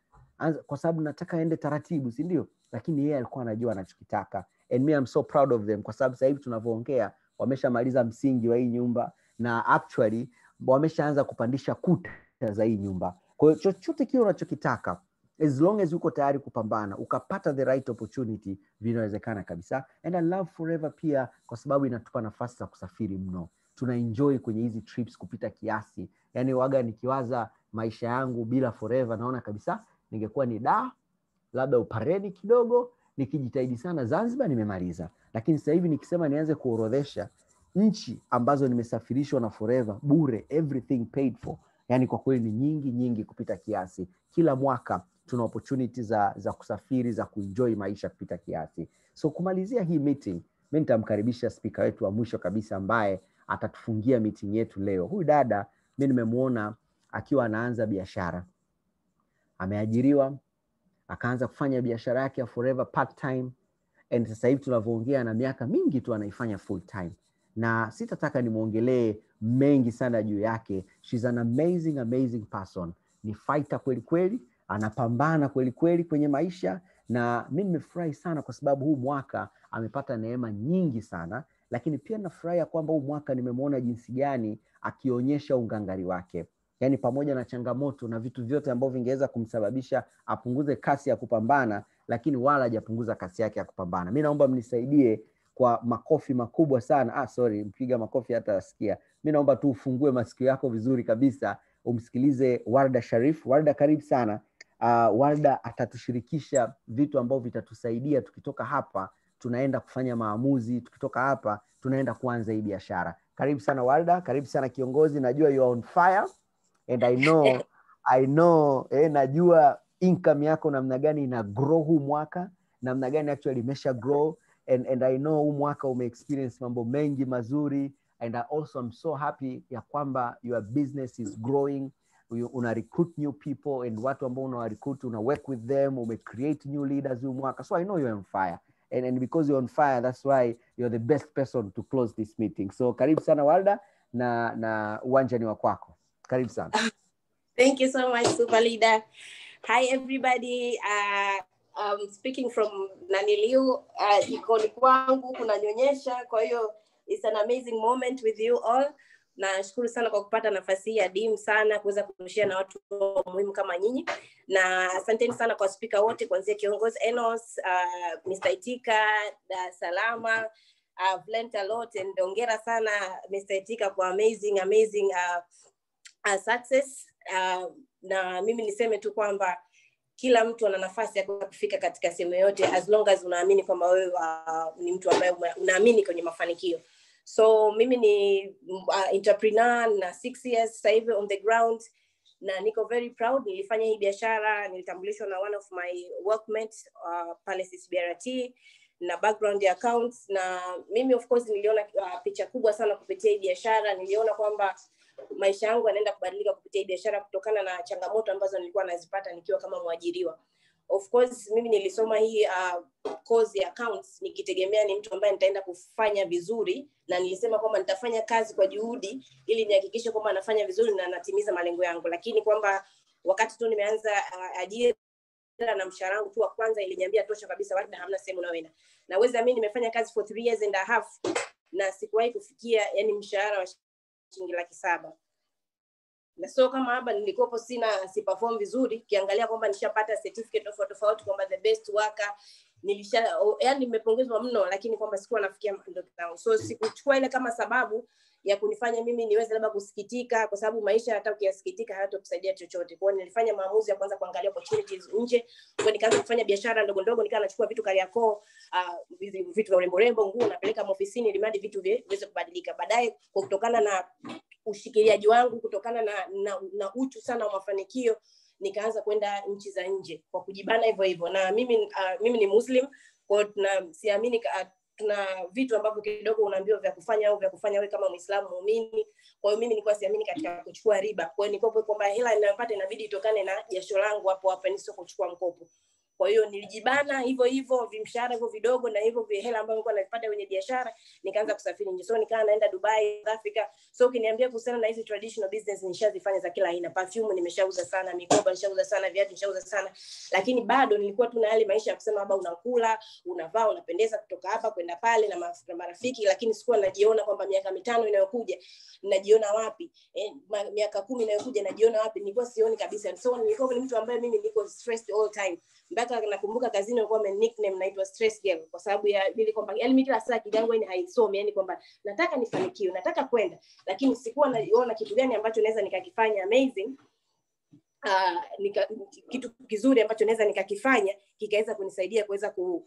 kwa sababu nataka aende taratibu, si ndio? lakini yeye alikuwa anajua anachokitaka and me I'm so proud of them kwa sababu sasa hivi tunavyoongea wameshamaliza msingi wa hii nyumba na actually wameshaanza kupandisha kuta za hii nyumba kwa hiyo chochote kile unachokitaka as long as uko tayari kupambana ukapata the right opportunity vinawezekana kabisa and I love forever pia kwa sababu inatupa nafasi za kusafiri mno tuna enjoy kwenye hizi trips kupita kiasi yani waga nikiwaza maisha yangu bila forever naona kabisa ningekuwa ni da labda upareni kidogo, nikijitahidi sana Zanzibar nimemaliza. Lakini sasa hivi nikisema nianze kuorodhesha nchi ambazo nimesafirishwa na Forever bure, everything paid for, yani kwa kweli ni nyingi nyingi kupita kiasi. Kila mwaka tuna opportunity za, za kusafiri za kuenjoy maisha kupita kiasi. So kumalizia hii meeting, mi nitamkaribisha spika wetu wa mwisho kabisa ambaye atatufungia meeting yetu leo. Huyu dada mi nimemwona akiwa anaanza biashara, ameajiriwa akaanza kufanya biashara yake ya forever part time and sasa hivi tunavyoongea na miaka mingi tu anaifanya full time na sitataka nimwongelee mengi sana juu yake She's an amazing amazing person ni fighter kweli kweli anapambana kweli kweli kwenye maisha na mi nimefurahi sana kwa sababu huu mwaka amepata neema nyingi sana lakini pia nafurahi ya kwamba huu mwaka nimemwona jinsi gani akionyesha ungangari wake yani pamoja na changamoto na vitu vyote ambavyo vingeweza kumsababisha apunguze kasi ya kupambana, lakini wala hajapunguza kasi yake ya kupambana. Mi naomba mnisaidie kwa makofi makubwa sana. Ah, sorry, mpiga makofi hata asikia. Mi naomba tu ufungue masikio yako vizuri kabisa, umsikilize Warda Sharif. Warda, karibu sana. Uh, Warda atatushirikisha vitu ambavyo vitatusaidia tukitoka hapa tunaenda kufanya maamuzi, tukitoka hapa tunaenda kuanza hii biashara. Karibu sana Warda, karibu sana kiongozi, najua you are on fire and I know, I know eh, najua income yako namna gani ina grow huu mwaka namna gani actually imesha grow and, and I know huu mwaka umeexperience mambo mengi mazuri and I also am so happy ya kwamba your business is growing una recruit new people and watu ambao una recruit una work with them ume create new leaders huu mwaka so I know you're on fire and, and because you're on fire that's why you're the best person to close this meeting so karibu sana Walda na na uwanja ni wa kwako karibu sana. Thank you so much, Super Leader. Hi everybody. Uh, um, speaking from naniliu uh, ikoni kwangu nyonyesha, kwa hiyo it's an amazing moment with you all nashukuru sana kwa kupata nafasi hii adimu sana kuweza kushia na watu muhimu kama nyinyi na asanteni sana kwa spika wote kuanzia kiongozi enos uh, mr itika da salama uh, lot and ongera sana mr itika kwa amazing amazing uh, uh, success uh, na mimi niseme tu kwamba kila mtu ana nafasi ya kufika katika sehemu yoyote as long as unaamini kwamba wewe uh, ni mtu ambaye unaamini kwenye mafanikio so mimi ni uh, entrepreneur na six years sasa hivi on the ground na niko very proud nilifanya hii biashara nilitambulishwa na one of my workmates uh, pale CBRT na background ya accounts na mimi of course niliona uh, picha kubwa sana kupitia hii biashara niliona kwamba maisha yangu yanaenda kubadilika kupitia hii biashara kutokana na changamoto ambazo nilikuwa nazipata nikiwa kama mwajiriwa of course mimi nilisoma hii uh, course ya accounts nikitegemea ni mtu ambaye nitaenda kufanya vizuri na nilisema kwamba nitafanya kazi kwa juhudi ili nihakikishe kwamba anafanya vizuri na anatimiza malengo yangu lakini kwamba wakati tu nimeanza uh, ajira na mshahara wangu tu wa kwanza iliniambia tosha kabisa wada hamna sehemu unaoenda naweza mi nimefanya kazi for three years and a half na sikuwahi kufikia yani mshahara wa shilingi laki saba na so kama hapa nilikopo sina si perform vizuri kiangalia kwamba nishapata certificate tofauti tofauti kwamba the best worker nilisha oh, yani nimepongezwa mno lakini kwamba sikuwa nafikia ndoto zangu so sikuchukua ile kama sababu ya kunifanya mimi niweze labda kusikitika kwa sababu maisha hata ukiyasikitika hayatokusaidia chochote kwao nilifanya maamuzi ya kwanza kuangalia opportunities nje kwa nikaanza kufanya biashara ndogo ndogo nikawa nachukua vitu kariakoo uh, vitu vya urembo rembo nguo napeleka maofisini ili mradi vitu viweze kubadilika baadaye kwa kutokana na ushikiliaji wangu kutokana na, na, na uchu sana wa mafanikio nikaanza kwenda nchi za nje kwa kujibana hivyo hivyo na mimi uh, mimi ni muslim kwao siamini tuna vitu ambavyo kidogo unaambiwa vya kufanya au vya kufanya we kama mwislamu muumini kwa hiyo mimi nilikuwa siamini katika kuchukua riba kwa hiyo nikopo kwamba hela inayopata inabidi itokane na jasho langu hapo hapa nisio kuchukua mkopo kwa hiyo nilijibana hivyo hivyo vimshahara hivyo vidogo na hivyo vihela ambavyo nilikuwa navipata kwenye biashara, nikaanza kusafiri nje. So nikaa naenda Dubai, South Africa. So ukiniambia kuhusiana na hizi traditional business nishazifanya za kila aina. Perfume nimeshauza sana, mikoba nishauza sana, viatu nishauza sana. Lakini bado nilikuwa tu na yale maisha ya kusema baba unakula, unavaa, unapendeza kutoka hapa kwenda pale na marafiki, lakini sikuwa najiona kwamba miaka mitano inayokuja najiona wapi? eh, miaka kumi inayokuja najiona wapi? Nilikuwa sioni kabisa. So nilikuwa ni mtu ambaye mimi niko stressed all time mpaka nakumbuka kazini walikuwa wame nickname naitwa stress girl kwa sababu ya ili kwamba yani mimi kila saa akili yangu yani haisomi yani kwamba nataka nifanikiwe nataka kwenda lakini sikuwa naiona kitu gani ambacho naweza nikakifanya amazing Uh, nika, kitu kizuri ambacho naweza nikakifanya kikaweza kunisaidia kuweza ku,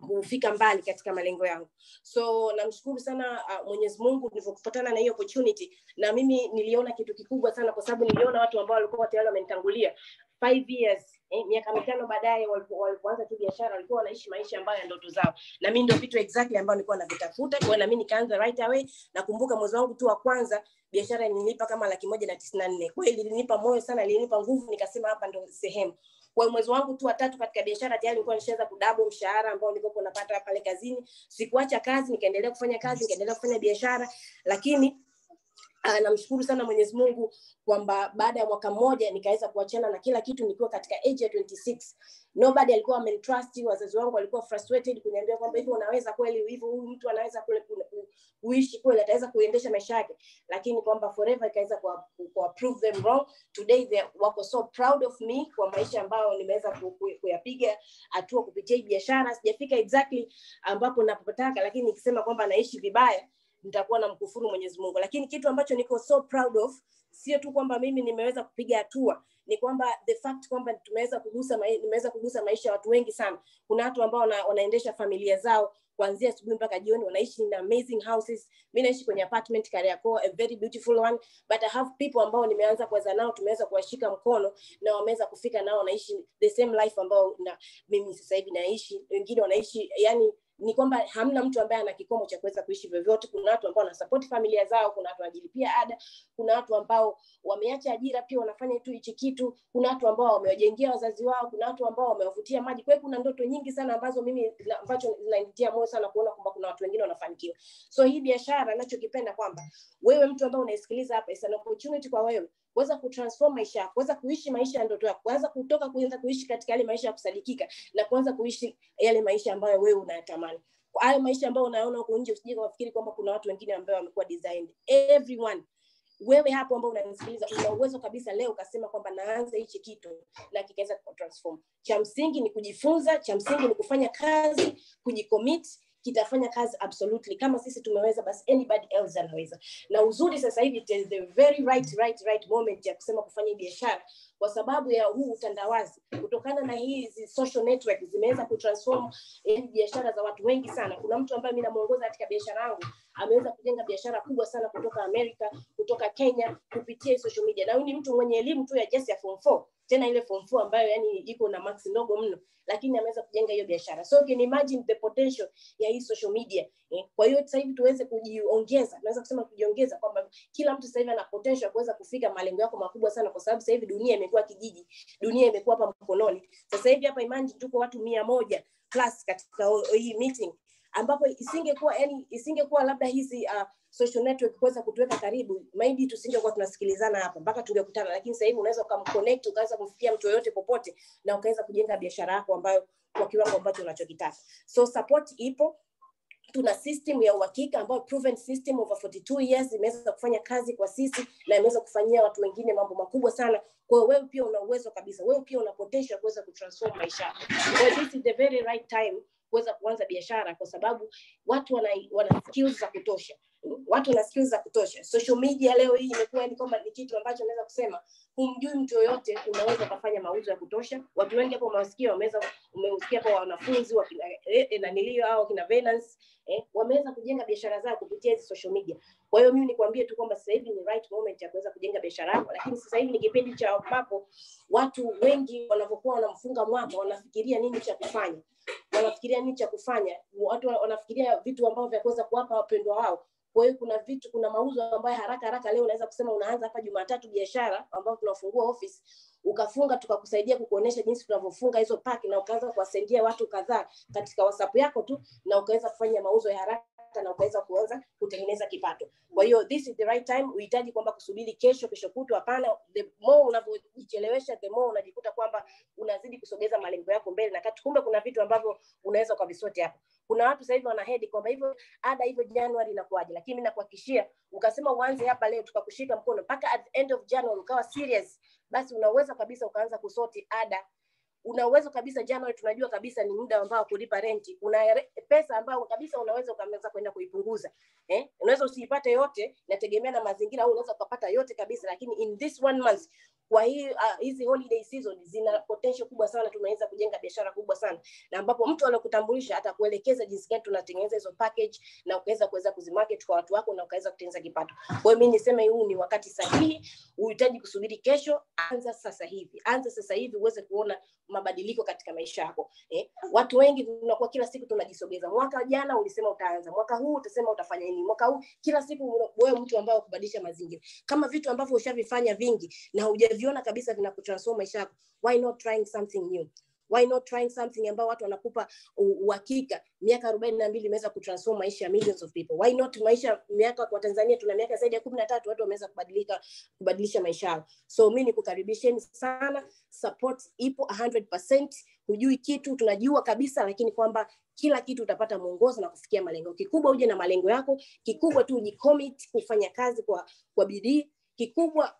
kufika mbali katika malengo yangu so namshukuru sana uh, mwenyezi mungu nilivyokupatana na hiyo opportunity na mimi niliona kitu kikubwa sana kwa sababu niliona watu ambao walikuwa tayari wamenitangulia five years eh, miaka mitano baadaye walipoanza tu biashara walikuwa wanaishi maisha ambayo ya ndoto zao na mimi ndio vitu exactly ambayo nilikuwa navitafuta kwa na mimi nikaanza right away nakumbuka mwezi wangu tu wa kwanza biashara ilinipa kama laki moja na tisini na nne kweli ilinipa moyo sana ilinipa nguvu nikasema hapa ndo sehemu kwa mwezi wangu tu watatu katika biashara tayari nilikuwa nishaanza kudabu mshahara ambao nilikuwa napata pale kazini sikuacha kazi nikaendelea kufanya kazi nikaendelea kufanya biashara lakini Ah, namshukuru sana mwenyezi mungu kwamba baada ya mwaka mmoja nikaweza kuachana na kila kitu nikiwa katika age ya 26 nobody alikuwa amenitrust wazazi wangu walikuwa frustrated kuniambia kwamba hivi unaweza kweli hivyo huyu mtu anaweza kule kuishi kweli ataweza kuendesha maisha yake lakini kwamba forever ikaweza kuprove them wrong today they wako so proud of me kwa maisha ambayo nimeweza kuyapiga hatua kupitia hii biashara sijafika exactly ambapo napotaka lakini nikisema kwamba naishi vibaya nitakuwa na mkufuru mwenyezi mungu lakini kitu ambacho niko so proud of sio tu kwamba mimi nimeweza kupiga hatua ni kwamba the fact kwamba tumeweza kugusa nimeweza kugusa maisha ya watu wengi sana kuna watu ambao wanaendesha familia zao kuanzia asubuhi mpaka jioni wanaishi in amazing houses mi naishi kwenye apartment kariako a very beautiful one but i have people ambao nimeanza kuweza nao tumeweza kuwashika mkono na wameweza kufika nao wanaishi the same life ambao na mimi sasa hivi naishi wengine wanaishi yani ni kwamba hamna mtu ambaye ana kikomo cha kuweza kuishi vyovyote kuna watu ambao wanasapoti familia zao kuna watu wanajilipia ada kuna watu ambao wameacha ajira pia wanafanya tu hichi kitu kuna watu ambao wamewajengea wazazi wao kuna watu ambao wamewavutia maji kwa hiyo kuna ndoto nyingi sana ambazo mimi ambacho zinanitia moyo sana kuona kwamba kuna watu wengine wanafanikiwa so hii biashara nachokipenda kwamba wewe mtu ambaye unaisikiliza hapa is an opportunity kwa wewe kuweza kutransform maisha yako kuweza kuishi maisha ya ndoto yako kuanza kutoka kuanza kuishi katika yale maisha ya kusadikika na kuanza kuishi yale maisha ambayo wewe unayatamani hayo maisha ambayo unaona huko nje usije kufikiri kwamba kuna watu wengine ambao wamekuwa designed everyone wewe hapo ambao unanisikiliza una uwezo kabisa leo ukasema kwamba naanza hichi kitu na kikaweza kutransform cha msingi ni kujifunza cha msingi ni kufanya kazi kujicommit kitafanya kazi absolutely kama sisi tumeweza basi anybody else anaweza na uzuri sasa hivi it is the very right right right moment ya kusema kufanya biashara kwa sababu ya huu utandawazi kutokana na hizi social network zimeweza kutransform eh, biashara za watu wengi sana kuna mtu ambaye mi namuongoza katika biashara yangu ameweza kujenga biashara kubwa sana kutoka Amerika, kutoka Kenya kupitia social media. Na huyu ni mtu mwenye elimu tu ya just ya form 4 tena ile form 4 ambayo yani iko na max ndogo mno, lakini ameweza kujenga hiyo biashara. So can imagine the potential ya hii social media eh. Kwa hiyo sasa hivi tuweze kujiongeza, naweza kusema kujiongeza kwamba kila mtu sasa hivi ana potential ya kuweza kufika malengo yako makubwa sana, kwa sababu sasa hivi dunia imekuwa kijiji, dunia imekuwa hapa mkononi. Sasa hivi hapa imagine tuko watu 100 plus katika hii meeting ambapo isingekuwa yani isingekuwa labda hizi uh, social network kuweza kutuweka karibu maybe tusingekuwa tunasikilizana hapa mpaka tungekutana lakini sasa hivi unaweza ukamconnect ukaweza kumfikia mtu yoyote popote na ukaweza kujenga biashara yako ambayo kwa kiwango ambacho unachokitaka so support ipo tuna system ya uhakika ambayo proven system over 42 years imeweza kufanya kazi kwa sisi na imeweza kufanyia watu wengine mambo makubwa sana kwa hiyo wewe pia una uwezo kabisa wewe pia una potential kuweza kutransform maisha so this is the very right time kuweza kuanza biashara, kwa sababu watu wana, wana skills za kutosha watu na skills za kutosha social media leo hii imekuwa ni kama ni kitu ambacho naweza kusema humjui mtu yoyote unaweza ukafanya mauzo ya kutosha watu wengi hapo umewasikia wameweza umeusikia kwa wanafunzi wakina eh, eh nanilio au kina Venance eh, wameweza kujenga biashara zao kupitia hizi social media kwa hiyo mimi nikwambie tu kwamba sasa hivi ni right moment ya kuweza kujenga biashara yako lakini sasa hivi ni kipindi cha ambapo watu wengi wanapokuwa wanamfunga mwaka wanafikiria nini cha kufanya wanafikiria nini cha kufanya watu wanafikiria vitu ambavyo vya kuweza kuwapa wapendwa wao kwa hiyo kuna vitu, kuna mauzo ambayo haraka haraka leo unaweza kusema unaanza hapa Jumatatu biashara ambayo tunafungua ofisi ukafunga tukakusaidia kukuonesha jinsi tunavyofunga hizo paki na ukaanza kuwasendia watu kadhaa katika WhatsApp yako tu na ukaweza kufanya mauzo ya haraka kupata na ukaweza kuanza kutengeneza kipato kwa hiyo this is the right time uhitaji kwamba kusubiri kesho kesho kutwa hapana the more unavyojichelewesha the more unajikuta kwamba unazidi kusogeza malengo yako mbele na kati kumbe kuna vitu ambavyo unaweza visote hapo kuna watu sasa hivi wanahedi kwamba hivyo ada hivyo januari inakuaje lakini nakuhakikishia ukasema uanze hapa leo tukakushika mkono mpaka at the end of january ukawa serious basi unaweza kabisa ukaanza kusoti ada una uwezo kabisa January tunajua kabisa ni muda ambao kulipa renti, kuna pesa ambayo kabisa unaweza ukameza kwenda kuipunguza eh? Unaweza usiipate yote, nategemea na mazingira, au unaweza ukapata yote kabisa, lakini in this one month kwa hii uh, hizi holiday season zina potential kubwa sana tunaweza kujenga biashara kubwa sana na ambapo mtu anakutambulisha atakuelekeza jinsi gani tunatengeneza hizo package na ukaweza kuweza kuzimarket kwa watu wako na ukaweza kutengeneza kipato kwa hiyo mimi niseme huu ni wakati sahihi uhitaji kusubiri kesho anza sasa hivi anza sasa hivi uweze kuona mabadiliko katika maisha yako eh? watu wengi tunakuwa kila siku tunajisogeza mwaka jana ulisema utaanza mwaka huu utasema utafanya nini mwaka huu kila siku wewe mtu ambaye kubadilisha mazingira kama vitu ambavyo ushavifanya vingi na hujavi ukiviona kabisa vinakutransform maisha yako why not trying something new why not trying something ambao watu wanakupa uhakika miaka arobaini na mbili imeweza kutransform maisha ya millions of people why not maisha miaka kwa tanzania tuna miaka zaidi ya kumi na tatu watu wameweza kubadilika kubadilisha maisha yao so mi nikukaribisheni sana support ipo 100 hujui kitu tunajua kabisa lakini kwamba kila kitu utapata mwongozo na kufikia malengo kikubwa uje na malengo yako kikubwa tu ujicommit kufanya kazi kwa kwa bidii kikubwa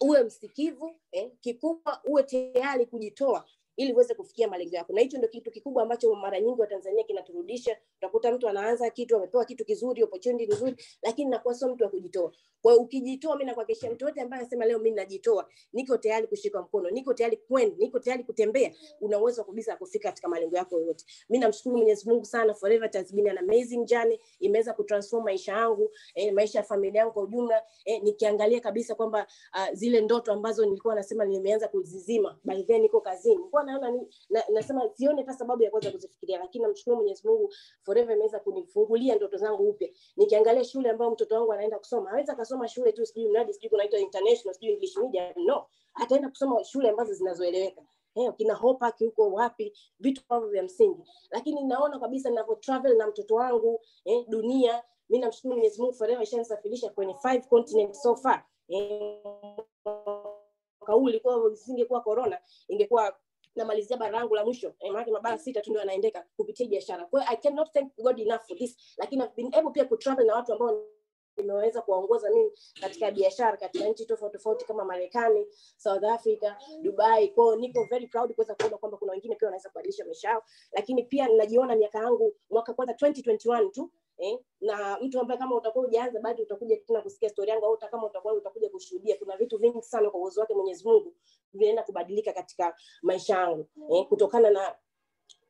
uwe msikivu eh, kikubwa uwe tayari kujitoa ili uweze kufikia malengo yako na hicho ndio kitu kikubwa ambacho mara nyingi watanzania kinaturudisha utakuta mtu anaanza kitu amepewa kitu kizuri opportunity nzuri lakini nakuwa sio mtu wa kujitoa kwa hiyo ukijitoa mimi nakuhakikishia mtu yote ambaye anasema leo mimi najitoa niko tayari kushika mkono niko tayari kwenda niko tayari kutembea una uwezo kabisa kufika katika malengo yako yote mimi namshukuru mwenyezi mungu sana forever it has been an amazing journey imeweza kutransform maisha yangu eh, maisha ya familia yangu kwa ujumla eh, nikiangalia kabisa kwamba uh, zile ndoto ambazo nilikuwa nasema nimeanza kuzizima by then niko kazini nilikuwa naona ni na, nasema sione hata sababu ya kwanza kuzifikiria lakini namshukuru mwenyezi mungu forever imeweza kunifungulia ndoto zangu upya nikiangalia shule ambayo mtoto wangu anaenda kusoma aweza akasoma shule tu sijui mradi sijui kunaitwa international sijui english media no ataenda kusoma shule ambazo zinazoeleweka eh, kina hopaki huko wapi vitu ambavyo vya msingi lakini naona kabisa ninavyo travel na mtoto wangu eh, dunia mi namshukuru mwenyezi mungu forever ishanisafirisha kwenye five continent so far eh, kauli huu ulikuwa isingekuwa corona ingekuwa namalizia bara langu la mwisho eh, mabara mm. sita tu ndio yanaendeka kupitia biashara kwao i cannot thank god enough for this lakini i've been able pia ku travel na watu ambao nimeweza kuwaongoza mimi katika biashara katika nchi tofauti tofauti kama Marekani, South Africa, Dubai. Kwao niko very proud kuweza kuona kwamba kuna wengine pia wanaweza kubadilisha maisha yao, lakini pia ninajiona miaka yangu mwaka kwanza 2021 tu eh? na mtu ambaye kama utakuwa hujaanza bado utakuja tena kusikia stori yangu au hata kama utakuwa utakuja kushuhudia kuna vitu vingi sana kwa uwezo wake mwenyezi mungu vinaenda kubadilika katika maisha yangu eh? kutokana na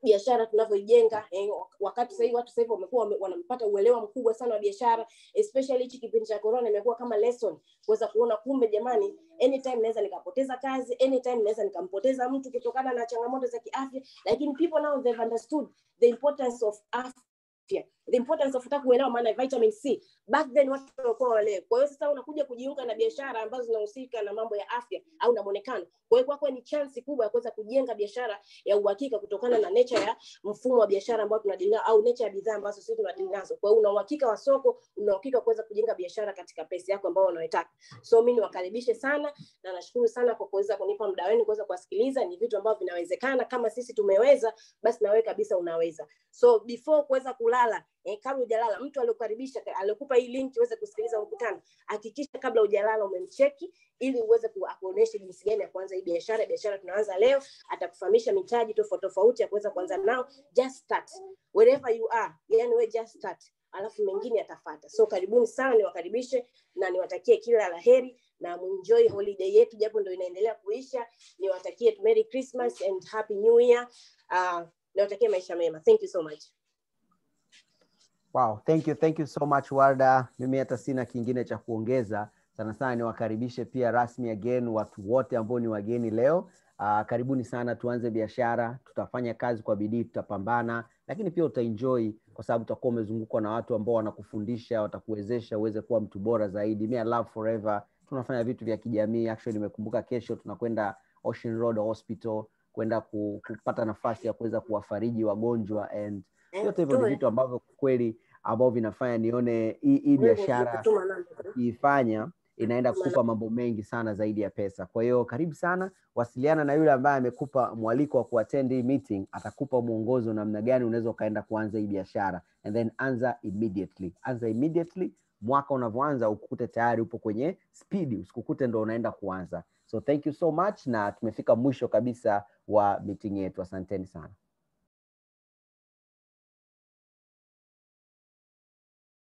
biashara tunavyojenga eh, wakati sasa hivi watu sasa hivi wamekuwa wanampata uelewa mkubwa sana wa biashara especially hichi kipindi cha corona imekuwa kama lesson kuweza kuona kumbe jamani anytime naweza nikapoteza kazi anytime naweza nikampoteza mtu kutokana na changamoto za kiafya lakini people now they've understood the importance of afya afya the importance of kutaka kuelewa maana vitamin c back then watu walikuwa wale kwa hiyo sasa unakuja kujiunga na biashara ambazo zinahusika na mambo ya afya au na muonekano kwa hiyo kwako ni chance kubwa ya kuweza kujenga biashara ya uhakika kutokana na nature ya mfumo wa biashara ambao tunadili au nature ya bidhaa ambazo sisi tunadili nazo kwa hiyo una uhakika wa soko una uhakika kuweza kujenga biashara katika pesa yako ambayo unaitaka so mimi niwakaribishe sana na nashukuru sana kwa kuweza kunipa muda wenu kuweza kuwasikiliza ni vitu ambavyo vinawezekana kama sisi tumeweza basi na wewe kabisa unaweza so before kuweza kula hujalala eh, kabla hujalala mtu aliyokaribisha aliyokupa hii link uweze kusikiliza mkutano hakikisha kabla hujalala umemcheki ili uweze kuonesha jinsi gani ya kuanza hii biashara biashara tunaanza leo atakufahamisha mitaji tofauti tofauti ya kuweza kuanza nao just start wherever you are yani we just start alafu mengine atafata so karibuni sana niwakaribishe na niwatakie kila la heri na muenjoy holiday yetu japo ndo inaendelea kuisha niwatakie merry christmas and happy new year uh, niwatakie maisha mema thank you so much Wow, thank you, thank you so much Warda. Mimi hata sina kingine cha kuongeza sana sana, niwakaribishe pia rasmi again watu wote ambao ni wageni leo. Uh, karibuni sana, tuanze biashara, tutafanya kazi kwa bidii, tutapambana, lakini pia utaenjoy kwa sababu utakuwa umezungukwa na watu ambao wanakufundisha, watakuwezesha uweze kuwa mtu bora zaidi. Me I love forever, tunafanya vitu vya kijamii. Actually nimekumbuka kesho tunakwenda Ocean Road Hospital kwenda kupata nafasi ya kuweza kuwafariji wagonjwa and Eh, Vyote hivyo ni vitu ambavyo kweli ambao vinafanya nione hii biashara eh? kiifanya inaenda kukupa mambo mengi sana zaidi ya pesa. Kwa hiyo karibu sana, wasiliana na yule ambaye amekupa mwaliko wa kuattend hii meeting, atakupa mwongozo namna gani unaweza ukaenda kuanza hii biashara, and then anza immediately, anza immediately. Mwaka unavyoanza ukukute tayari upo kwenye spidi, usikukute ndo unaenda kuanza. So thank you so much, na tumefika mwisho kabisa wa meeting yetu. Asanteni sana.